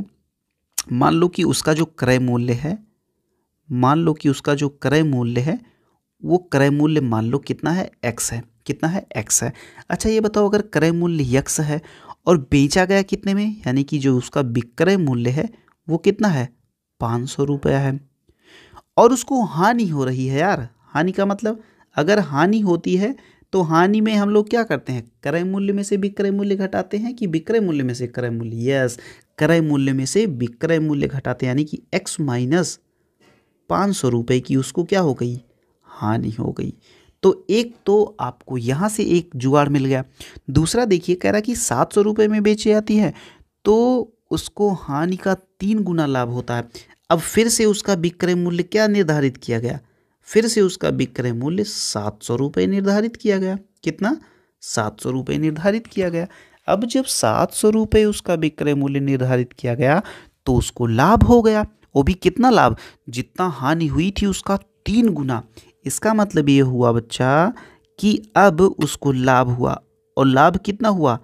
मान लो कि उसका जो क्रय मूल्य है मान लो कि उसका जो क्रय मूल्य है वो क्रय मूल्य मान लो कितना है एक्स है कितना है एक्स है अच्छा ये बताओ अगर क्रय मूल्य यक्स है और बेचा गया कितने में यानी कि जो उसका विक्रय मूल्य है वो कितना है पाँच सौ रुपया है और उसको हानि हो रही है यार हानि का मतलब अगर हानि होती है तो हानि में हम लोग क्या करते हैं क्रय मूल्य में से विक्रय मूल्य घटाते हैं कि विक्रय मूल्य में से क्रय मूल्य यस क्रय मूल्य में से विक्रय मूल्य घटाते यानी कि एक्स माइनस पाँच सौ रुपये की उसको क्या हो गई हानि हो गई तो एक तो आपको यहाँ से एक जुगाड़ मिल गया दूसरा देखिए कह रहा कि सात सौ रुपये में बेची जाती है तो उसको हानि का तीन गुना लाभ होता है अब फिर से उसका विक्रय मूल्य क्या निर्धारित किया गया फिर से उसका विक्रय मूल्य सात सौ रुपये निर्धारित किया गया कितना सात सौ रुपये निर्धारित किया गया अब जब सात सौ रुपये उसका विक्रय मूल्य निर्धारित किया गया तो उसको लाभ हो गया वो भी कितना लाभ जितना हानि हुई थी उसका तीन गुना इसका मतलब ये हुआ बच्चा कि अब उसको लाभ हुआ और लाभ कितना हुआ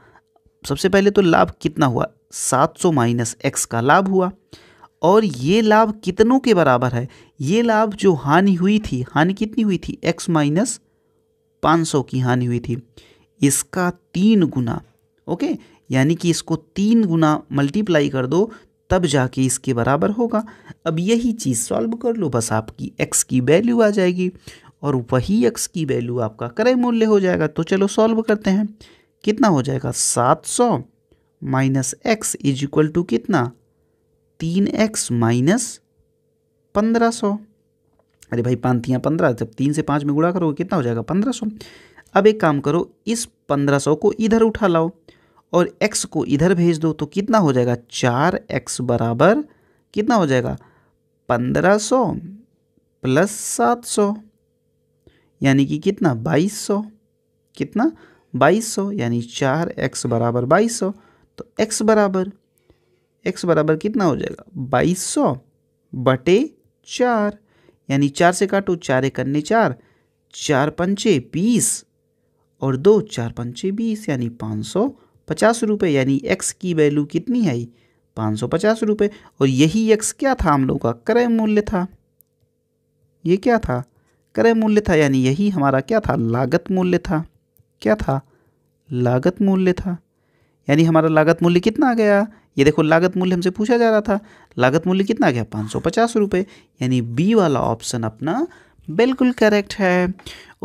सबसे पहले तो लाभ कितना हुआ सात सौ माइनस एक्स का लाभ हुआ और ये लाभ कितनों के बराबर है ये लाभ जो हानि हुई थी हानि कितनी हुई थी एक्स माइनस पाँच सौ की हानि हुई थी इसका तीन गुना ओके यानी कि इसको तीन गुना मल्टीप्लाई कर दो तब जाके इसके बराबर होगा अब यही चीज़ सॉल्व कर लो बस आपकी एक्स की वैल्यू आ जाएगी और वही एक्स की वैल्यू आपका क्रय मूल्य हो जाएगा तो चलो सॉल्व करते हैं कितना हो जाएगा सात सौ minus x is equal to कितना तीन एक्स माइनस पंद्रह सौ अरे भाई पांतियाँ पंद्रह जब तीन से पाँच में गुणा करोगे कितना हो जाएगा पंद्रह सौ अब एक काम करो इस पंद्रह सौ को इधर उठा लाओ और एक्स को इधर भेज दो तो कितना हो जाएगा चार एक्स बराबर कितना हो जाएगा पंद्रह सौ प्लस सात सौ यानी कि कितना बाईस सौ कितना बाईस सौ यानी चार एक्स बराबर बाईस सौ तो x बराबर x बराबर कितना हो जाएगा बाईस सौ बटे चार यानी चार से काटो चार एक अन्य चार चार पंचे बीस और दो चार पंचे बीस यानी पाँच सौ पचास रुपये यानी x की वैल्यू कितनी है पाँच सौ पचास रुपये और यही x क्या था हम लोग का क्रय मूल्य था ये क्या था क्रय मूल्य था यानी यही हमारा क्या था लागत मूल्य था क्या था लागत मूल्य था यानी हमारा लागत मूल्य कितना आ गया ये देखो लागत मूल्य हमसे पूछा जा रहा था लागत मूल्य कितना गया पाँच सौ पचास रुपये यानी बी वाला ऑप्शन अपना बिल्कुल करेक्ट है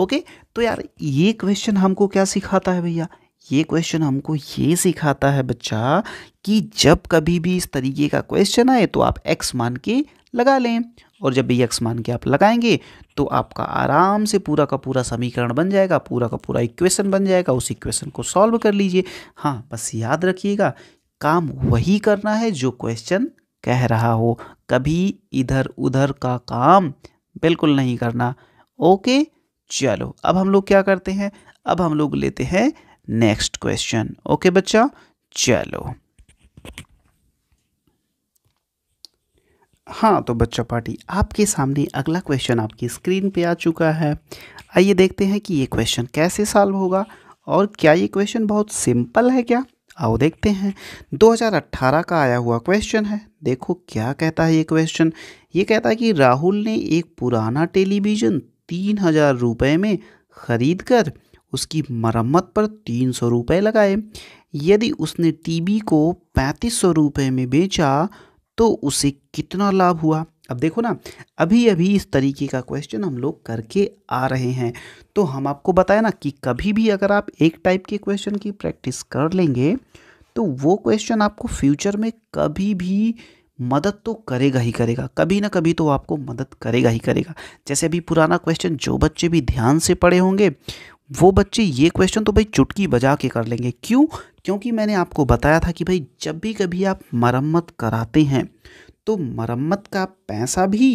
ओके तो यार ये क्वेश्चन हमको क्या सिखाता है भैया ये क्वेश्चन हमको ये सिखाता है बच्चा कि जब कभी भी इस तरीके का क्वेश्चन आए तो आप एक्स मान के लगा लें और जब भी एक्स मान के आप लगाएंगे तो आपका आराम से पूरा का पूरा समीकरण बन जाएगा पूरा का पूरा इक्वेशन बन जाएगा उस इक्वेशन को सॉल्व कर लीजिए हाँ बस याद रखिएगा काम वही करना है जो क्वेश्चन कह रहा हो कभी इधर उधर का काम बिल्कुल नहीं करना ओके चलो अब हम लोग क्या करते हैं अब हम लोग लेते हैं नेक्स्ट क्वेश्चन ओके बच्चा चलो हाँ तो बच्चा पार्टी आपके सामने अगला क्वेश्चन आपकी स्क्रीन पे आ चुका है आइए देखते हैं कि ये क्वेश्चन कैसे सॉल्व होगा और क्या ये क्वेश्चन बहुत सिंपल है क्या आओ देखते हैं 2018 का आया हुआ क्वेश्चन है देखो क्या कहता है ये क्वेश्चन ये कहता है कि राहुल ने एक पुराना टेलीविज़न तीन हज़ार रुपये में ख़रीद कर उसकी मरम्मत पर तीन सौ रुपये लगाए यदि उसने टीवी को पैंतीस सौ रुपये में बेचा तो उसे कितना लाभ हुआ अब देखो ना अभी अभी इस तरीके का क्वेश्चन हम लोग करके आ रहे हैं तो हम आपको बताए ना कि कभी भी अगर आप एक टाइप के क्वेश्चन की प्रैक्टिस कर लेंगे तो वो क्वेश्चन आपको फ्यूचर में कभी भी मदद तो करेगा ही करेगा कभी ना कभी तो आपको मदद करेगा ही करेगा जैसे अभी पुराना क्वेश्चन जो बच्चे भी ध्यान से पढ़े होंगे वो बच्चे ये क्वेश्चन तो भाई चुटकी बजा के कर लेंगे क्यों क्योंकि मैंने आपको बताया था कि भाई जब भी कभी आप मरम्मत कराते हैं तो मरम्मत का पैसा भी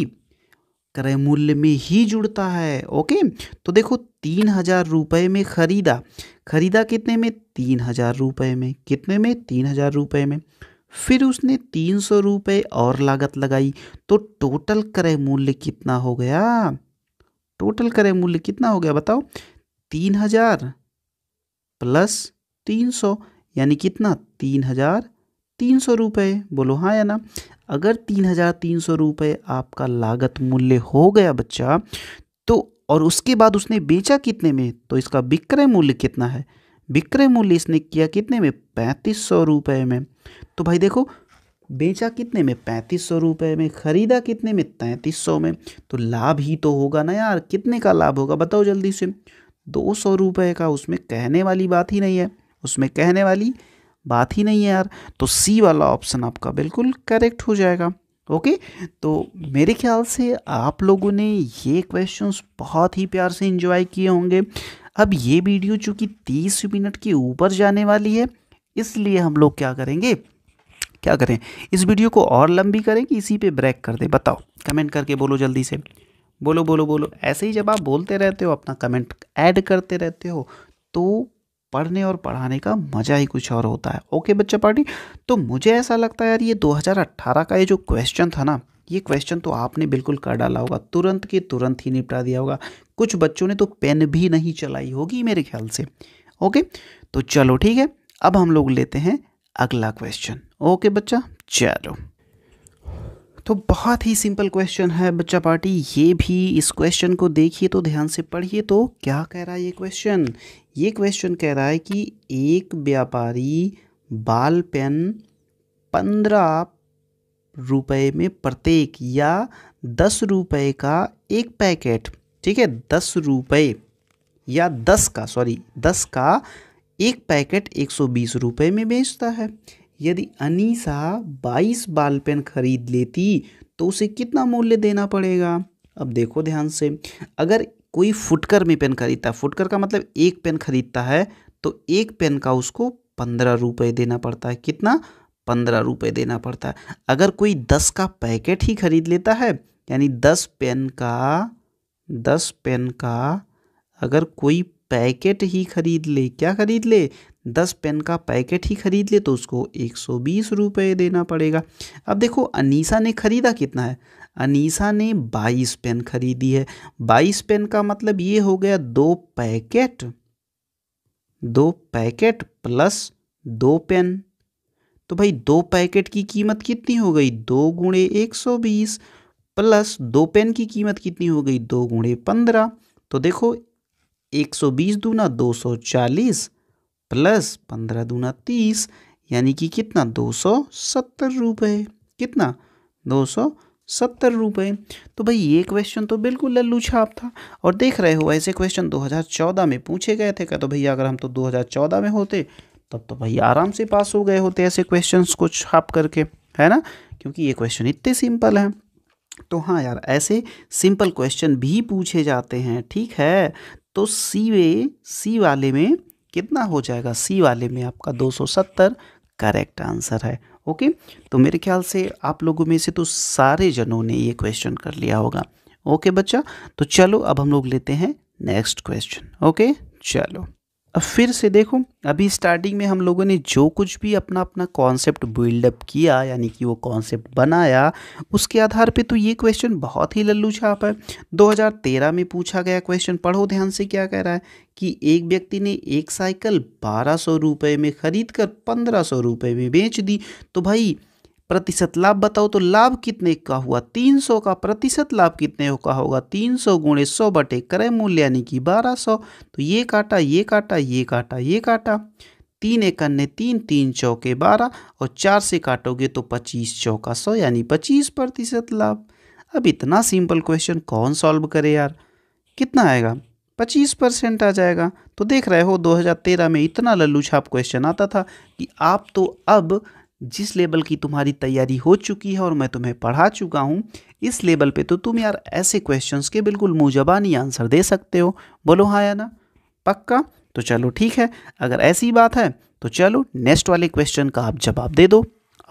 क्रय मूल्य में ही जुड़ता है ओके तो देखो तीन हजार रुपये में खरीदा खरीदा कितने में तीन हजार रुपये में कितने में तीन हजार रुपये में फिर उसने तीन सौ रुपये और लागत लगाई तो टोटल क्रय मूल्य कितना हो गया टोटल क्रय मूल्य कितना हो गया बताओ तीन हजार प्लस तीन सौ यानी कितना तीन हजार तीन सौ रुपये बोलो हाँ या ना अगर तीन हजार तीन सौ रुपये आपका लागत मूल्य हो गया बच्चा तो और उसके बाद उसने बेचा कितने में तो इसका विक्रय मूल्य कितना है विक्रय मूल्य इसने किया कितने में पैंतीस सौ रुपये में तो भाई देखो बेचा कितने में पैंतीस सौ रुपये में ख़रीदा कितने में तैंतीस सौ में तो लाभ ही तो होगा ना यार कितने का लाभ होगा बताओ जल्दी से दो सौ रुपये का उसमें कहने वाली बात ही नहीं है उसमें कहने वाली बात ही नहीं है यार तो सी वाला ऑप्शन आपका बिल्कुल करेक्ट हो जाएगा ओके तो मेरे ख्याल से आप लोगों ने ये क्वेश्चंस बहुत ही प्यार से इन्जॉय किए होंगे अब ये वीडियो चूँकि तीस मिनट के ऊपर जाने वाली है इसलिए हम लोग क्या करेंगे क्या करें इस वीडियो को और लंबी करें कि इसी पे ब्रेक कर दे बताओ कमेंट करके बोलो जल्दी से बोलो बोलो बोलो ऐसे ही जब आप बोलते रहते हो अपना कमेंट ऐड करते रहते हो तो पढ़ने और पढ़ाने का मज़ा ही कुछ और होता है ओके बच्चा पार्टी तो मुझे ऐसा लगता है यार ये 2018 का ये जो क्वेश्चन था ना ये क्वेश्चन तो आपने बिल्कुल कर डाला होगा तुरंत के तुरंत ही निपटा दिया होगा कुछ बच्चों ने तो पेन भी नहीं चलाई होगी मेरे ख्याल से ओके तो चलो ठीक है अब हम लोग लेते हैं अगला क्वेश्चन ओके बच्चा चलो तो बहुत ही सिंपल क्वेश्चन है बच्चा पार्टी ये भी इस क्वेश्चन को देखिए तो ध्यान से पढ़िए तो क्या कह रहा है ये क्वेश्चन ये क्वेश्चन कह रहा है कि एक व्यापारी बाल पेन पंद्रह रुपए में प्रत्येक या दस रुपए का एक पैकेट ठीक है दस रुपये या दस का सॉरी दस का एक पैकेट एक सौ बीस रुपये में बेचता है यदि अनीसा 22 बाल पेन खरीद लेती तो उसे कितना मूल्य देना पड़ेगा अब देखो ध्यान से अगर कोई फुटकर में पेन खरीदता है फुटकर का मतलब एक पेन खरीदता है तो एक पेन का उसको पंद्रह रुपये देना पड़ता है कितना पंद्रह रुपये देना पड़ता है अगर कोई दस का पैकेट ही खरीद लेता है यानी दस पेन का दस पेन का अगर कोई पैकेट ही खरीद ले क्या खरीद ले दस पेन का पैकेट ही खरीद ले तो उसको एक सौ बीस रुपये देना पड़ेगा अब देखो अनीसा ने ख़रीदा कितना है अनीसा ने बाईस पेन खरीदी है बाईस पेन का मतलब ये हो गया दो पैकेट दो पैकेट प्लस दो पेन तो भाई दो पैकेट की कीमत कितनी हो गई दो गुणे एक सौ बीस प्लस दो पेन की कीमत कितनी हो गई दो गुणे पंद्रह तो देखो एक सौ बीस दूना दो सौ चालीस प्लस पंद्रह दूना तीस यानी कि कितना दो सौ सत्तर रुपये कितना दो सौ सत्तर रुपये तो भाई ये क्वेश्चन तो बिल्कुल लल्लू छाप था और देख रहे हो ऐसे क्वेश्चन 2014 में पूछे गए थे क्या तो भैया अगर हम तो 2014 में होते तब तो भाई आराम से पास हो गए होते ऐसे क्वेश्चंस को छाप करके है ना क्योंकि ये क्वेश्चन इतने सिंपल हैं तो हाँ यार ऐसे सिंपल क्वेश्चन भी पूछे जाते हैं ठीक है तो सी वे सी वाले में कितना हो जाएगा सी वाले में आपका 270 करेक्ट आंसर है ओके तो मेरे ख्याल से आप लोगों में से तो सारे जनों ने ये क्वेश्चन कर लिया होगा ओके बच्चा तो चलो अब हम लोग लेते हैं नेक्स्ट क्वेश्चन ओके चलो अब फिर से देखो अभी स्टार्टिंग में हम लोगों ने जो कुछ भी अपना अपना कॉन्सेप्ट बिल्डअप किया यानी कि वो कॉन्सेप्ट बनाया उसके आधार पे तो ये क्वेश्चन बहुत ही लल्लू छाप है 2013 में पूछा गया क्वेश्चन पढ़ो ध्यान से क्या कह रहा है कि एक व्यक्ति ने एक साइकिल बारह सौ रुपये में ख़रीद कर पंद्रह सौ रुपये में बेच दी तो भाई प्रतिशत लाभ बताओ तो लाभ कितने का हुआ 300 का प्रतिशत लाभ कितने का होगा 300 सौ गुणे सौ बटे क्रय मूल्य यानी कि 1200 तो ये काटा ये काटा ये काटा ये काटा तीन एक अन्य तीन तीन चौके बारह और चार से काटोगे तो पच्चीस चौका सौ यानी पच्चीस प्रतिशत लाभ अब इतना सिंपल क्वेश्चन कौन सॉल्व करे यार कितना आएगा पच्चीस परसेंट आ जाएगा तो देख रहे हो 2013 में इतना लल्लू छाप क्वेश्चन आता था कि आप तो अब जिस लेवल की तुम्हारी तैयारी हो चुकी है और मैं तुम्हें पढ़ा चुका हूँ इस लेवल पे तो तुम यार ऐसे क्वेश्चंस के बिल्कुल मुँहजबानी आंसर दे सकते हो बोलो हाँ या ना पक्का तो चलो ठीक है अगर ऐसी बात है तो चलो नेक्स्ट वाले क्वेश्चन का आप जवाब दे दो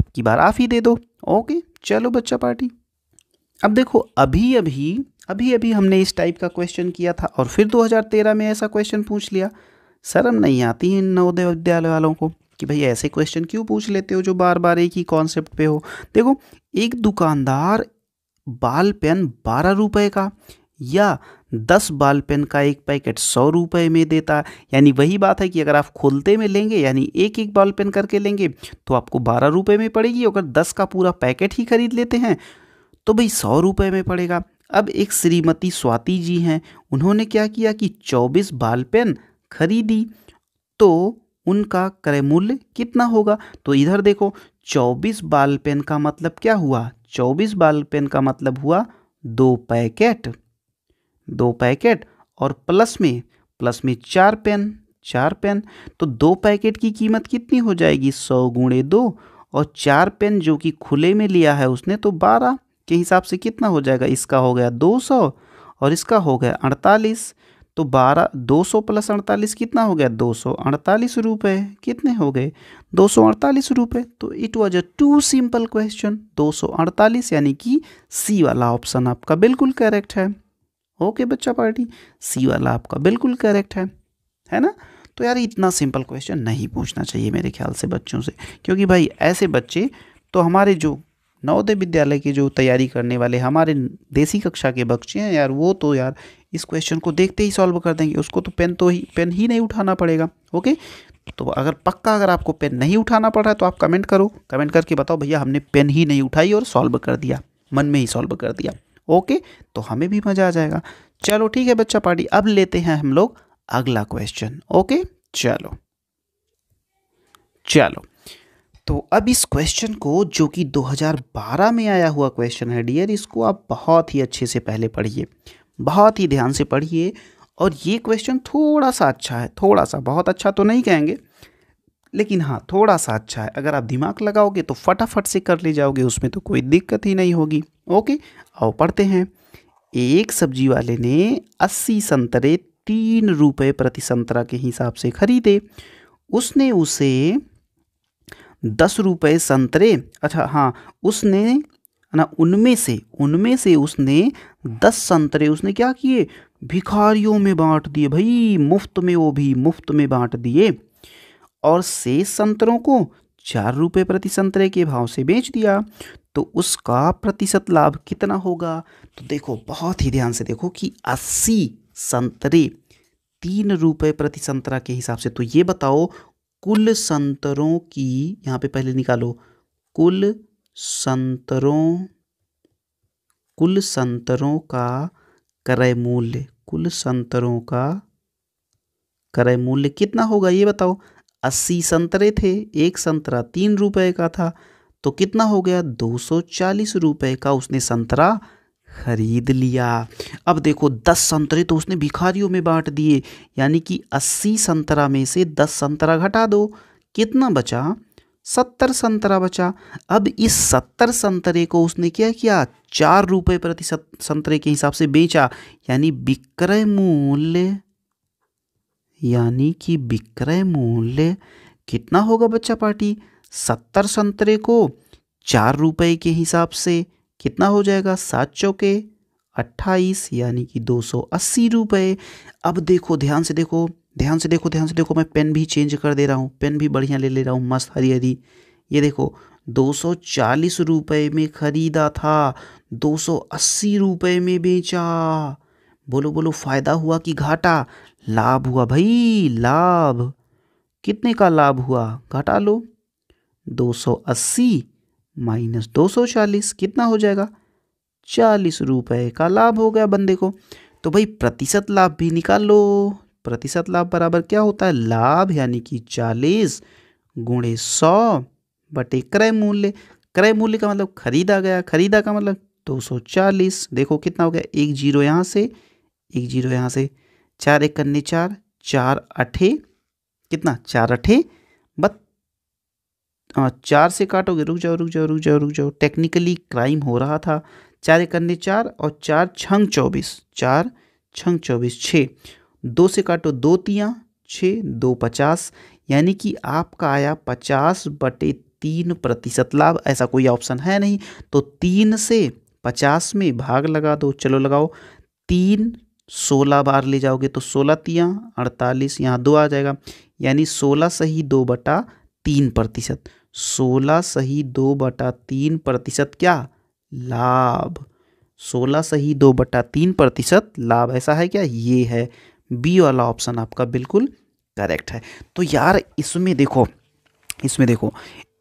अब की बार आप ही दे दो ओके चलो बच्चा पार्टी अब देखो अभी अभी अभी अभी हमने इस टाइप का क्वेश्चन किया था और फिर दो में ऐसा क्वेश्चन पूछ लिया शर्म नहीं आती इन नवोदय विद्यालय वालों को कि भाई ऐसे क्वेश्चन क्यों पूछ लेते हो जो बार बार एक ही कॉन्सेप्ट पे हो देखो एक दुकानदार बाल पेन बारह रुपए का या दस बाल पेन का एक पैकेट सौ रुपये में देता यानी वही बात है कि अगर आप खोलते में लेंगे यानी एक एक बाल पेन करके लेंगे तो आपको बारह रुपये में पड़ेगी अगर दस का पूरा पैकेट ही खरीद लेते हैं तो भाई सौ रुपये में पड़ेगा अब एक श्रीमती स्वाति जी हैं उन्होंने क्या किया कि चौबीस बाल पेन खरीदी तो उनका क्रय मूल्य कितना होगा तो इधर देखो चौबीस बाल पेन का मतलब क्या हुआ चौबीस बाल पेन का मतलब हुआ दो पैकेट दो पैकेट और प्लस में प्लस में चार पेन चार पेन तो दो पैकेट की कीमत कितनी हो जाएगी सौ गुणे दो और चार पेन जो कि खुले में लिया है उसने तो बारह के हिसाब से कितना हो जाएगा इसका हो गया दो सौ और इसका हो गया अड़तालीस तो बारह दो सौ प्लस अड़तालीस कितना हो गया दो सौ अड़तालीस रुपये कितने हो गए दो सौ अड़तालीस रुपये तो it was a too simple question दो सौ अड़तालीस यानी कि सी वाला ऑप्शन आपका बिल्कुल करेक्ट है ओके बच्चा पार्टी सी वाला आपका बिल्कुल करेक्ट है है ना तो यार इतना सिंपल क्वेश्चन नहीं पूछना चाहिए मेरे ख्याल से बच्चों से क्योंकि भाई ऐसे बच्चे तो हमारे जो नवोदय विद्यालय की जो तैयारी करने वाले हमारे देसी कक्षा के बच्चे हैं यार वो तो यार इस क्वेश्चन को देखते ही सॉल्व कर देंगे उसको तो पेन तो ही पेन ही नहीं उठाना पड़ेगा ओके तो अगर पक्का अगर आपको पेन नहीं उठाना पड़ रहा है तो आप कमेंट करो कमेंट करके बताओ भैया हमने पेन ही नहीं उठाई और सॉल्व कर दिया मन में ही सॉल्व कर दिया ओके तो हमें भी मज़ा आ जाएगा चलो ठीक है बच्चा पार्टी अब लेते हैं हम लोग अगला क्वेश्चन ओके चलो चलो तो अब इस क्वेश्चन को जो कि 2012 में आया हुआ क्वेश्चन है डियर इसको आप बहुत ही अच्छे से पहले पढ़िए बहुत ही ध्यान से पढ़िए और ये क्वेश्चन थोड़ा सा अच्छा है थोड़ा सा बहुत अच्छा तो नहीं कहेंगे लेकिन हाँ थोड़ा सा अच्छा है अगर आप दिमाग लगाओगे तो फटाफट से कर ले जाओगे उसमें तो कोई दिक्कत ही नहीं होगी ओके आओ पढ़ते हैं एक सब्जी वाले ने अस्सी संतरे तीन रुपये प्रति संतरा के हिसाब से खरीदे उसने उसे दस रुपये संतरे अच्छा हाँ उसने ना उनमें से उनमें से उसने दस संतरे उसने क्या किए भिखारियों में बांट दिए भाई मुफ्त में वो भी मुफ्त में बांट दिए और शेष संतरों को चार रुपये प्रति संतरे के भाव से बेच दिया तो उसका प्रतिशत लाभ कितना होगा तो देखो बहुत ही ध्यान से देखो कि अस्सी संतरे तीन रुपये प्रति संतरा के हिसाब से तो ये बताओ कुल संतरों की यहां पे पहले निकालो कुल संतरों कुल संतरों का क्रय मूल्य कुल संतरों का क्रय मूल्य कितना होगा ये बताओ अस्सी संतरे थे एक संतरा तीन रुपए का था तो कितना हो गया दो सौ चालीस रुपए का उसने संतरा खरीद लिया अब देखो दस संतरे तो उसने भिखारियों में बांट दिए यानी कि अस्सी संतरा में से दस संतरा घटा दो कितना बचा सत्तर संतरा बचा अब इस सत्तर संतरे को उसने क्या किया चार रुपये प्रति संतरे के हिसाब से बेचा यानी विक्रय मूल्य यानी कि विक्रय मूल्य कितना होगा बच्चा पार्टी सत्तर संतरे को चार रुपए के हिसाब से कितना हो जाएगा सात चौके अट्ठाईस यानी कि दो सौ अस्सी रुपये अब देखो ध्यान से देखो ध्यान से देखो ध्यान से देखो मैं पेन भी चेंज कर दे रहा हूँ पेन भी बढ़िया ले ले रहा हूँ मस्त हरी हरी ये देखो दो सौ चालीस रुपये में ख़रीदा था दो सौ अस्सी रुपये में बेचा बोलो बोलो फ़ायदा हुआ कि घाटा लाभ हुआ भाई लाभ कितने का लाभ हुआ घाटा लो दो सौ अस्सी माइनस दो सौ चालीस कितना हो जाएगा चालीस रुपये का लाभ हो गया बंदे को तो भाई प्रतिशत लाभ भी निकाल लो प्रतिशत लाभ बराबर क्या होता है लाभ यानी कि चालीस गुणे सौ बटे क्रय मूल्य क्रय मूल्य का मतलब खरीदा गया खरीदा का मतलब दो सौ चालीस देखो कितना हो गया एक जीरो यहाँ से एक जीरो यहाँ से चार एक कन्ने चार चार अठे कितना चार अठे चार से काटोगे रुक जाओ रुक जाओ रुक जाओ रुक जाओ टेक्निकली क्राइम हो रहा था चार इकन्ने चार और चार छंग चौबीस चार छंग चौबीस छः दो से काटो दो तियाँ छः दो पचास यानी कि आपका आया पचास बटे तीन प्रतिशत लाभ ऐसा कोई ऑप्शन है नहीं तो तीन से पचास में भाग लगा दो चलो लगाओ तीन सोलह बार ले जाओगे तो सोलह तियाँ अड़तालीस यहाँ दो आ जाएगा यानी सोलह से ही दो बटा तीन प्रतिशत सोलह सही दो बटा तीन प्रतिशत क्या लाभ सोलह सही दो बटा तीन प्रतिशत लाभ ऐसा है क्या ये है बी वाला ऑप्शन आपका बिल्कुल करेक्ट है तो यार इसमें देखो इसमें देखो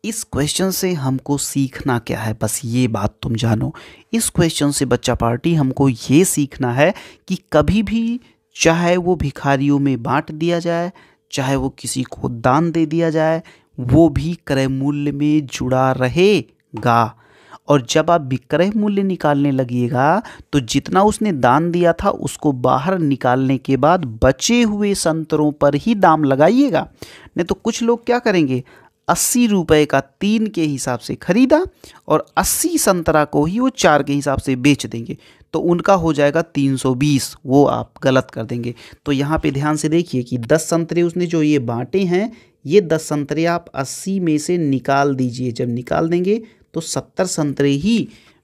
इस क्वेश्चन से हमको सीखना क्या है बस ये बात तुम जानो इस क्वेश्चन से बच्चा पार्टी हमको ये सीखना है कि कभी भी चाहे वो भिखारियों में बांट दिया जाए चाहे वो किसी को दान दे दिया जाए वो भी क्रय मूल्य में जुड़ा रहेगा और जब आप विक्रय मूल्य निकालने लगिएगा तो जितना उसने दान दिया था उसको बाहर निकालने के बाद बचे हुए संतरों पर ही दाम लगाइएगा नहीं तो कुछ लोग क्या करेंगे अस्सी रुपये का तीन के हिसाब से खरीदा और अस्सी संतरा को ही वो चार के हिसाब से बेच देंगे तो उनका हो जाएगा तीन सौ बीस वो आप गलत कर देंगे तो यहाँ पे ध्यान से देखिए कि दस संतरे उसने जो ये बांटे हैं ये दस संतरे आप अस्सी में से निकाल दीजिए जब निकाल देंगे तो सत्तर संतरे ही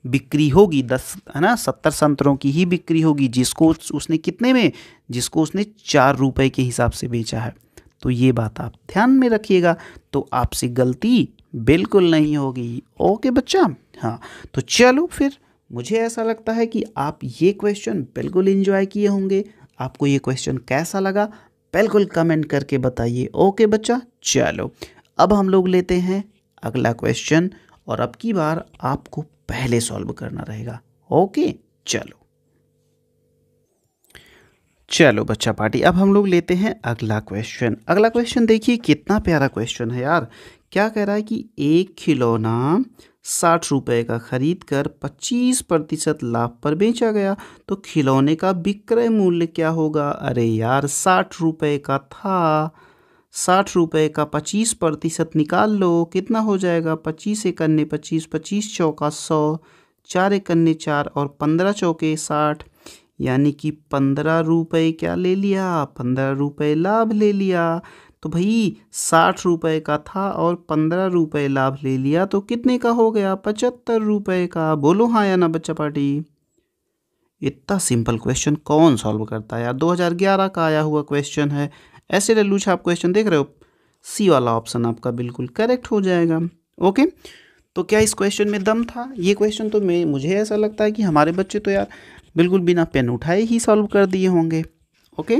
बिक्री होगी दस है ना सत्तर संतरों की ही बिक्री होगी जिसको उसने कितने में जिसको उसने चार रुपए के हिसाब से बेचा है तो ये बात आप ध्यान में रखिएगा तो आपसे गलती बिल्कुल नहीं होगी ओके बच्चा हाँ तो चलो फिर मुझे ऐसा लगता है कि आप ये क्वेश्चन बिल्कुल इन्जॉय किए होंगे आपको ये क्वेश्चन कैसा लगा बिल्कुल कमेंट करके बताइए ओके बच्चा चलो अब हम लोग लेते हैं अगला क्वेश्चन और अब की बार आपको पहले सॉल्व करना रहेगा ओके चलो चलो बच्चा पार्टी अब हम लोग लेते हैं अगला क्वेश्चन अगला क्वेश्चन देखिए कितना प्यारा क्वेश्चन है यार क्या कह रहा है कि एक खिलौना साठ रुपये का खरीद कर पच्चीस प्रतिशत लाभ पर बेचा गया तो खिलौने का विक्रय मूल्य क्या होगा अरे यार साठ रुपये का था साठ रुपये का पच्चीस प्रतिशत निकाल लो कितना हो जाएगा पच्चीस अन्य पच्चीस पच्चीस चौका सौ चार अन्य चार और पंद्रह चौके साठ यानी कि पंद्रह रुपये क्या ले लिया पंद्रह रुपये लाभ ले लिया तो भाई साठ रुपये का था और पंद्रह रुपये लाभ ले लिया तो कितने का हो गया पचहत्तर रुपये का बोलो हाँ या ना बच्चा पार्टी इतना सिंपल क्वेश्चन कौन सॉल्व करता है यार 2011 का आया हुआ क्वेश्चन है ऐसे लल्लू आप क्वेश्चन देख रहे हो सी वाला ऑप्शन आपका बिल्कुल करेक्ट हो जाएगा ओके तो क्या इस क्वेश्चन में दम था ये क्वेश्चन तो मैं मुझे ऐसा लगता है कि हमारे बच्चे तो यार बिल्कुल बिना पेन उठाए ही सॉल्व कर दिए होंगे ओके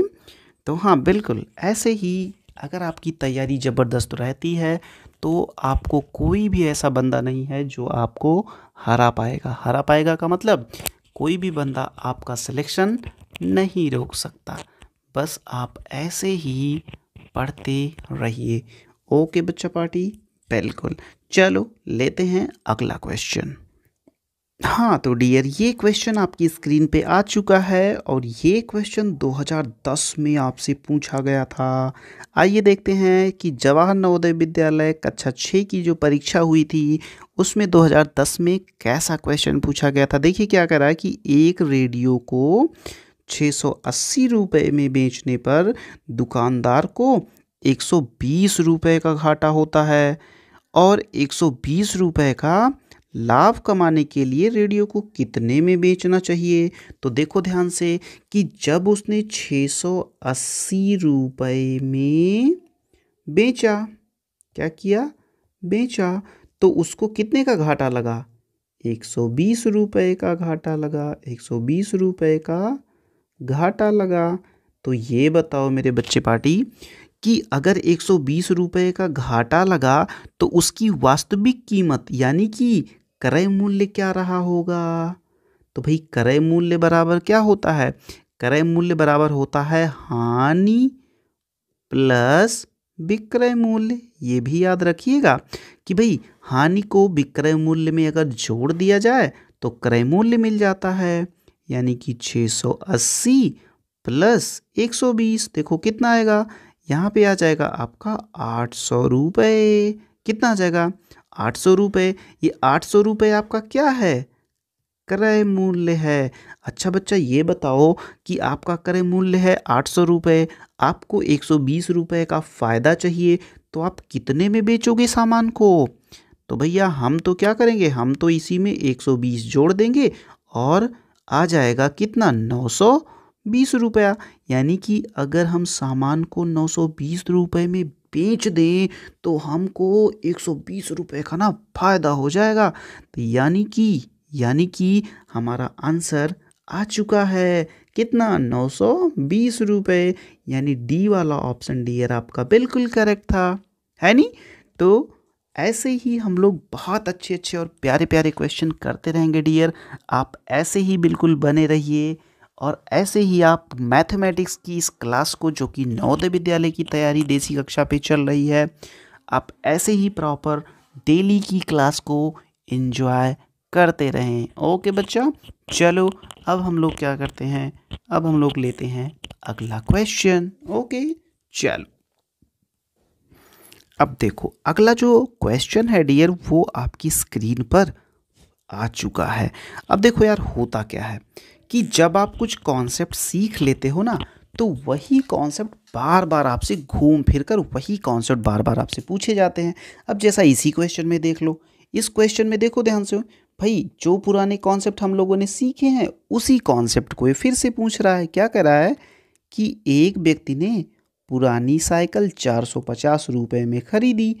तो हाँ बिल्कुल ऐसे ही अगर आपकी तैयारी ज़बरदस्त रहती है तो आपको कोई भी ऐसा बंदा नहीं है जो आपको हरा पाएगा हरा पाएगा का मतलब कोई भी बंदा आपका सिलेक्शन नहीं रोक सकता बस आप ऐसे ही पढ़ते रहिए ओके बच्चा पार्टी बिल्कुल चलो लेते हैं अगला क्वेश्चन हाँ तो डियर ये क्वेश्चन आपकी स्क्रीन पे आ चुका है और ये क्वेश्चन 2010 में आपसे पूछा गया था आइए देखते हैं कि जवाहर नवोदय विद्यालय कक्षा छः की जो परीक्षा हुई थी उसमें 2010 में कैसा क्वेश्चन पूछा गया था देखिए क्या करा कि एक रेडियो को 680 रुपए में बेचने पर दुकानदार को एक रुपए का घाटा होता है और एक रुपए का लाभ कमाने के लिए रेडियो को कितने में बेचना चाहिए तो देखो ध्यान से कि जब उसने 680 रुपए में बेचा क्या किया बेचा तो उसको कितने का घाटा लगा 120 रुपए का घाटा लगा 120 रुपए का घाटा लगा तो ये बताओ मेरे बच्चे पार्टी कि अगर 120 रुपए का घाटा लगा तो उसकी वास्तविक कीमत यानी कि क्रय मूल्य क्या रहा होगा तो भाई क्रय मूल्य बराबर क्या होता है क्रय मूल्य बराबर होता है हानि प्लस विक्रय मूल्य ये भी याद रखिएगा कि भाई हानि को विक्रय मूल्य में अगर जोड़ दिया जाए तो क्रय मूल्य मिल जाता है यानी कि 680 प्लस 120 देखो कितना आएगा यहाँ पे आ जाएगा आपका आठ सौ रुपये कितना आ जाएगा आठ सौ रुपये ये आठ सौ रुपये आपका क्या है क्रय मूल्य है अच्छा बच्चा ये बताओ कि आपका क्रय मूल्य है आठ सौ रुपये आपको एक सौ बीस रुपये का फ़ायदा चाहिए तो आप कितने में बेचोगे सामान को तो भैया हम तो क्या करेंगे हम तो इसी में एक सौ बीस जोड़ देंगे और आ जाएगा कितना नौ सौ बीस रुपया यानी कि अगर हम सामान को नौ सौ बीस रुपये में बेच दें तो हमको बीस रुपये का ना फ़ायदा हो जाएगा तो यानी कि यानी कि हमारा आंसर आ चुका है कितना नौ सौ बीस रुपये यानी डी वाला ऑप्शन डियर आपका बिल्कुल करेक्ट था है नी तो ऐसे ही हम लोग बहुत अच्छे अच्छे और प्यारे प्यारे क्वेश्चन करते रहेंगे डियर आप ऐसे ही बिल्कुल बने रहिए और ऐसे ही आप मैथमेटिक्स की इस क्लास को जो कि नवोदय विद्यालय की तैयारी देसी कक्षा पे चल रही है आप ऐसे ही प्रॉपर डेली की क्लास को इन्जॉय करते रहें ओके बच्चा चलो अब हम लोग क्या करते हैं अब हम लोग लेते हैं अगला क्वेश्चन ओके चलो अब देखो अगला जो क्वेश्चन है डियर वो आपकी स्क्रीन पर आ चुका है अब देखो यार होता क्या है कि जब आप कुछ कॉन्सेप्ट सीख लेते हो ना तो वही कॉन्सेप्ट बार बार आपसे घूम फिर कर वही कॉन्सेप्ट बार बार आपसे पूछे जाते हैं अब जैसा इसी क्वेश्चन में देख लो इस क्वेश्चन में देखो ध्यान से भाई जो पुराने कॉन्सेप्ट हम लोगों ने सीखे हैं उसी कॉन्सेप्ट को ये फिर से पूछ रहा है क्या कर रहा है कि एक व्यक्ति ने पुरानी साइकिल चार सौ पचास रुपये में खरीदी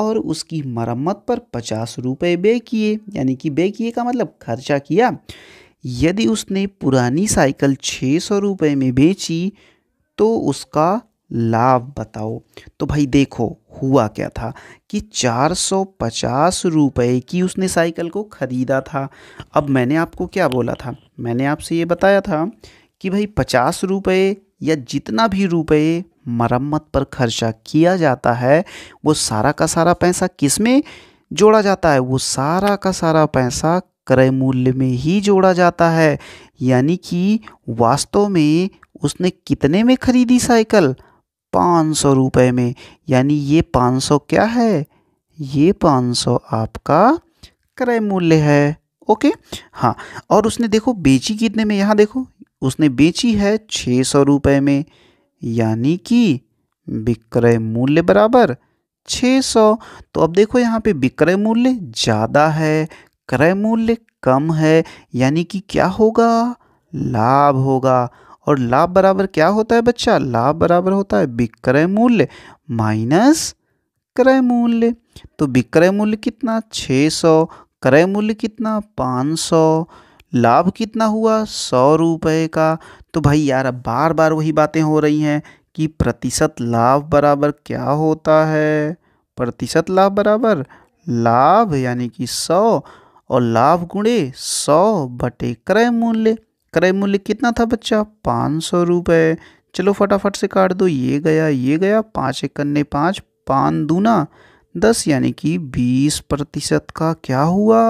और उसकी मरम्मत पर पचास रुपये बे किए यानी कि बे किए का मतलब खर्चा किया यदि उसने पुरानी साइकिल छः सौ रुपये में बेची तो उसका लाभ बताओ तो भाई देखो हुआ क्या था कि चार सौ पचास रुपये की उसने साइकिल को ख़रीदा था अब मैंने आपको क्या बोला था मैंने आपसे ये बताया था कि भाई पचास रुपये या जितना भी रुपये मरम्मत पर खर्चा किया जाता है वो सारा का सारा पैसा किस में जोड़ा जाता है वो सारा का सारा पैसा क्रय मूल्य में ही जोड़ा जाता है यानी कि वास्तव में उसने कितने में खरीदी साइकिल पाँच सौ रुपये में यानी ये पाँच सौ क्या है ये पाँच सौ आपका क्रय मूल्य है ओके हाँ और उसने देखो बेची कितने में यहाँ देखो उसने बेची है छः सौ रुपये में यानी कि विक्रय मूल्य बराबर सौ तो अब देखो यहाँ पे विक्रय मूल्य ज़्यादा है क्रय मूल्य कम है यानी कि क्या होगा लाभ होगा और लाभ बराबर क्या होता है बच्चा लाभ बराबर होता है विक्रय मूल्य माइनस क्रय मूल्य तो विक्रय मूल्य कितना 600 क्रय मूल्य कितना 500 लाभ कितना हुआ सौ रुपये का तो भाई यार अब बार बार वही बातें हो रही हैं कि प्रतिशत लाभ बराबर क्या होता है प्रतिशत लाभ बराबर लाभ यानी कि सौ और लाभ गुणे सौ बटे क्रय मूल्य क्रय मूल्य कितना था बच्चा पाँच सौ रुपये चलो फटाफट से काट दो ये गया ये गया पाँच एक कन्ने पाँच पान दूना दस यानी कि बीस प्रतिशत का क्या हुआ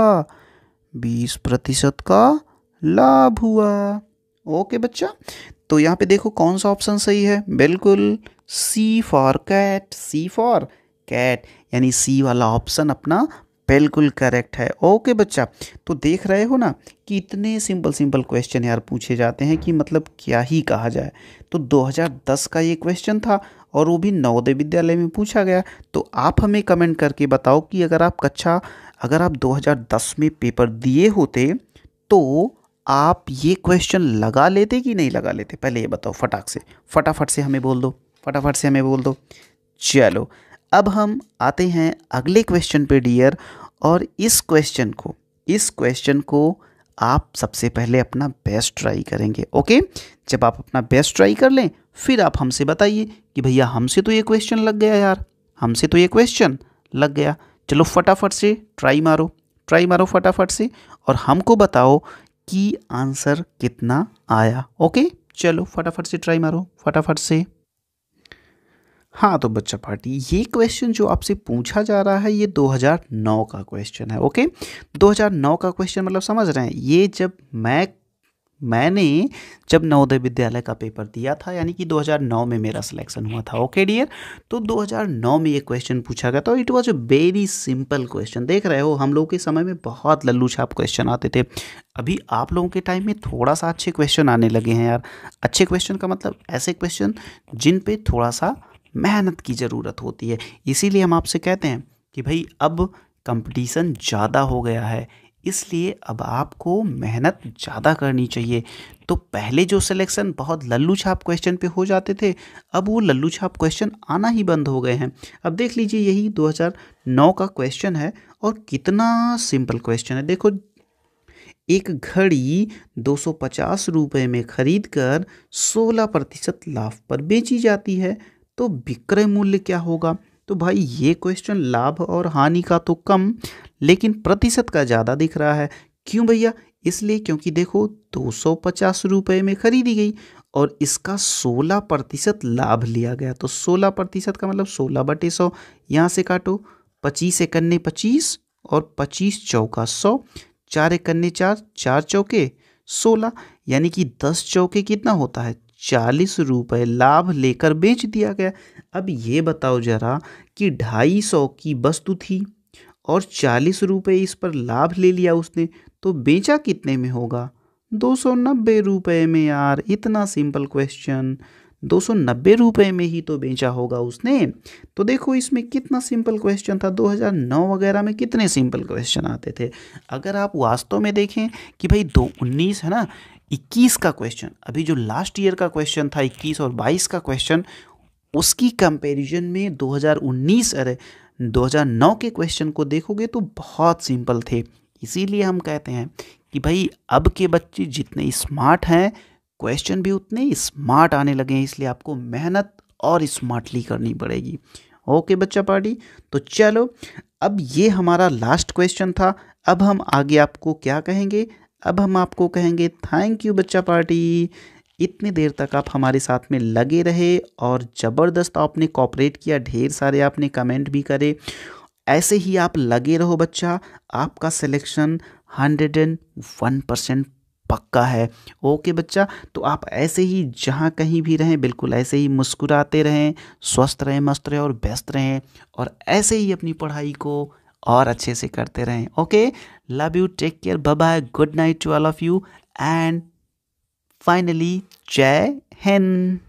बीस प्रतिशत का लाभ हुआ ओके बच्चा तो यहाँ पे देखो कौन सा ऑप्शन सही है बिल्कुल C for cat C for cat यानी सी वाला ऑप्शन अपना बिल्कुल करेक्ट है ओके बच्चा तो देख रहे हो ना कि इतने सिंपल सिंपल क्वेश्चन यार पूछे जाते हैं कि मतलब क्या ही कहा जाए तो 2010 का ये क्वेश्चन था और वो भी नवोदय विद्यालय में पूछा गया तो आप हमें कमेंट करके बताओ कि अगर आप कक्षा अच्छा, अगर आप 2010 में पेपर दिए होते तो आप ये क्वेश्चन लगा लेते कि नहीं लगा लेते पहले ये बताओ फटाक से फटाफट से हमें बोल दो फटाफट से हमें बोल दो चलो अब हम आते हैं अगले क्वेश्चन पे डियर और इस क्वेश्चन को इस क्वेश्चन को आप सबसे पहले अपना बेस्ट ट्राई करेंगे ओके जब आप अपना बेस्ट ट्राई कर लें फिर आप हमसे बताइए कि भैया हमसे तो ये क्वेश्चन लग गया यार हमसे तो ये क्वेश्चन लग गया चलो फटाफट से ट्राई मारो ट्राई मारो फटाफट से और हमको बताओ कि आंसर कितना आया ओके चलो फटाफट से ट्राई मारो फटाफट से हाँ तो बच्चा पार्टी ये क्वेश्चन जो आपसे पूछा जा रहा है ये 2009 का क्वेश्चन है ओके 2009 का क्वेश्चन मतलब समझ रहे हैं ये जब मैं मैंने जब नवोदय विद्यालय का पेपर दिया था यानी कि 2009 में मेरा सिलेक्शन हुआ था ओके डियर तो 2009 में ये क्वेश्चन पूछा गया था it was a very simple question देख रहे हो हम लोगों के समय में बहुत लल्लू छाप क्वेश्चन आते थे अभी आप लोगों के टाइम में थोड़ा सा अच्छे क्वेश्चन आने लगे हैं यार अच्छे क्वेश्चन का मतलब ऐसे क्वेश्चन जिन पर थोड़ा सा मेहनत की ज़रूरत होती है इसीलिए हम आपसे कहते हैं कि भाई अब कंपटीशन ज़्यादा हो गया है इसलिए अब आपको मेहनत ज़्यादा करनी चाहिए तो पहले जो सिलेक्शन बहुत लल्लू छाप क्वेश्चन पे हो जाते थे अब वो लल्लू छाप क्वेश्चन आना ही बंद हो गए हैं अब देख लीजिए यही 2009 का क्वेश्चन है और कितना सिंपल क्वेश्चन है देखो एक घड़ी 250 रुपए में खरीद कर सोलह प्रतिशत लाभ पर बेची जाती है तो विक्रय मूल्य क्या होगा तो भाई ये क्वेश्चन लाभ और हानि का तो कम लेकिन प्रतिशत का ज़्यादा दिख रहा है क्यों भैया इसलिए क्योंकि देखो दो सौ पचास रुपये में खरीदी गई और इसका सोलह प्रतिशत लाभ लिया गया तो सोलह प्रतिशत का मतलब सोलह बटे सौ यहाँ से काटो पच्चीस इकन्ने पच्चीस और पच्चीस चौका सौ चार इकन्ने चार चार चौके सोलह यानी कि दस चौके कितना होता है चालीस रुपये लाभ लेकर बेच दिया गया अब ये बताओ जरा कि ढाई सौ की वस्तु थी और चालीस रुपये इस पर लाभ ले लिया उसने तो बेचा कितने में होगा दो सौ नब्बे रुपये में यार इतना सिंपल क्वेश्चन दो सौ नब्बे रुपये में ही तो बेचा होगा उसने तो देखो इसमें कितना सिंपल क्वेश्चन था 2009 वगैरह में कितने सिंपल क्वेश्चन आते थे अगर आप वास्तव में देखें कि भाई दो उन्नीस है ना 21 का क्वेश्चन अभी जो लास्ट ईयर का क्वेश्चन था 21 और 22 का क्वेश्चन उसकी कंपैरिजन में 2019 अरे 2009 के क्वेश्चन को देखोगे तो बहुत सिंपल थे इसीलिए हम कहते हैं कि भाई अब के बच्चे जितने स्मार्ट हैं क्वेश्चन भी उतने स्मार्ट आने लगे हैं इसलिए आपको मेहनत और स्मार्टली करनी पड़ेगी ओके बच्चा पार्टी तो चलो अब ये हमारा लास्ट क्वेश्चन था अब हम आगे आपको क्या कहेंगे अब हम आपको कहेंगे थैंक यू बच्चा पार्टी इतनी देर तक आप हमारे साथ में लगे रहे और ज़बरदस्त आपने कॉपरेट किया ढेर सारे आपने कमेंट भी करे ऐसे ही आप लगे रहो बच्चा आपका selection hundred and one percent पक्का है ओके बच्चा तो आप ऐसे ही जहाँ कहीं भी रहें बिल्कुल ऐसे ही मुस्कुराते रहें स्वस्थ रहें मस्त रहें और व्यस्त रहें और ऐसे ही अपनी पढ़ाई को और अच्छे से करते रहें okay love you take care bye bye good night to all of you and finally जय हिंद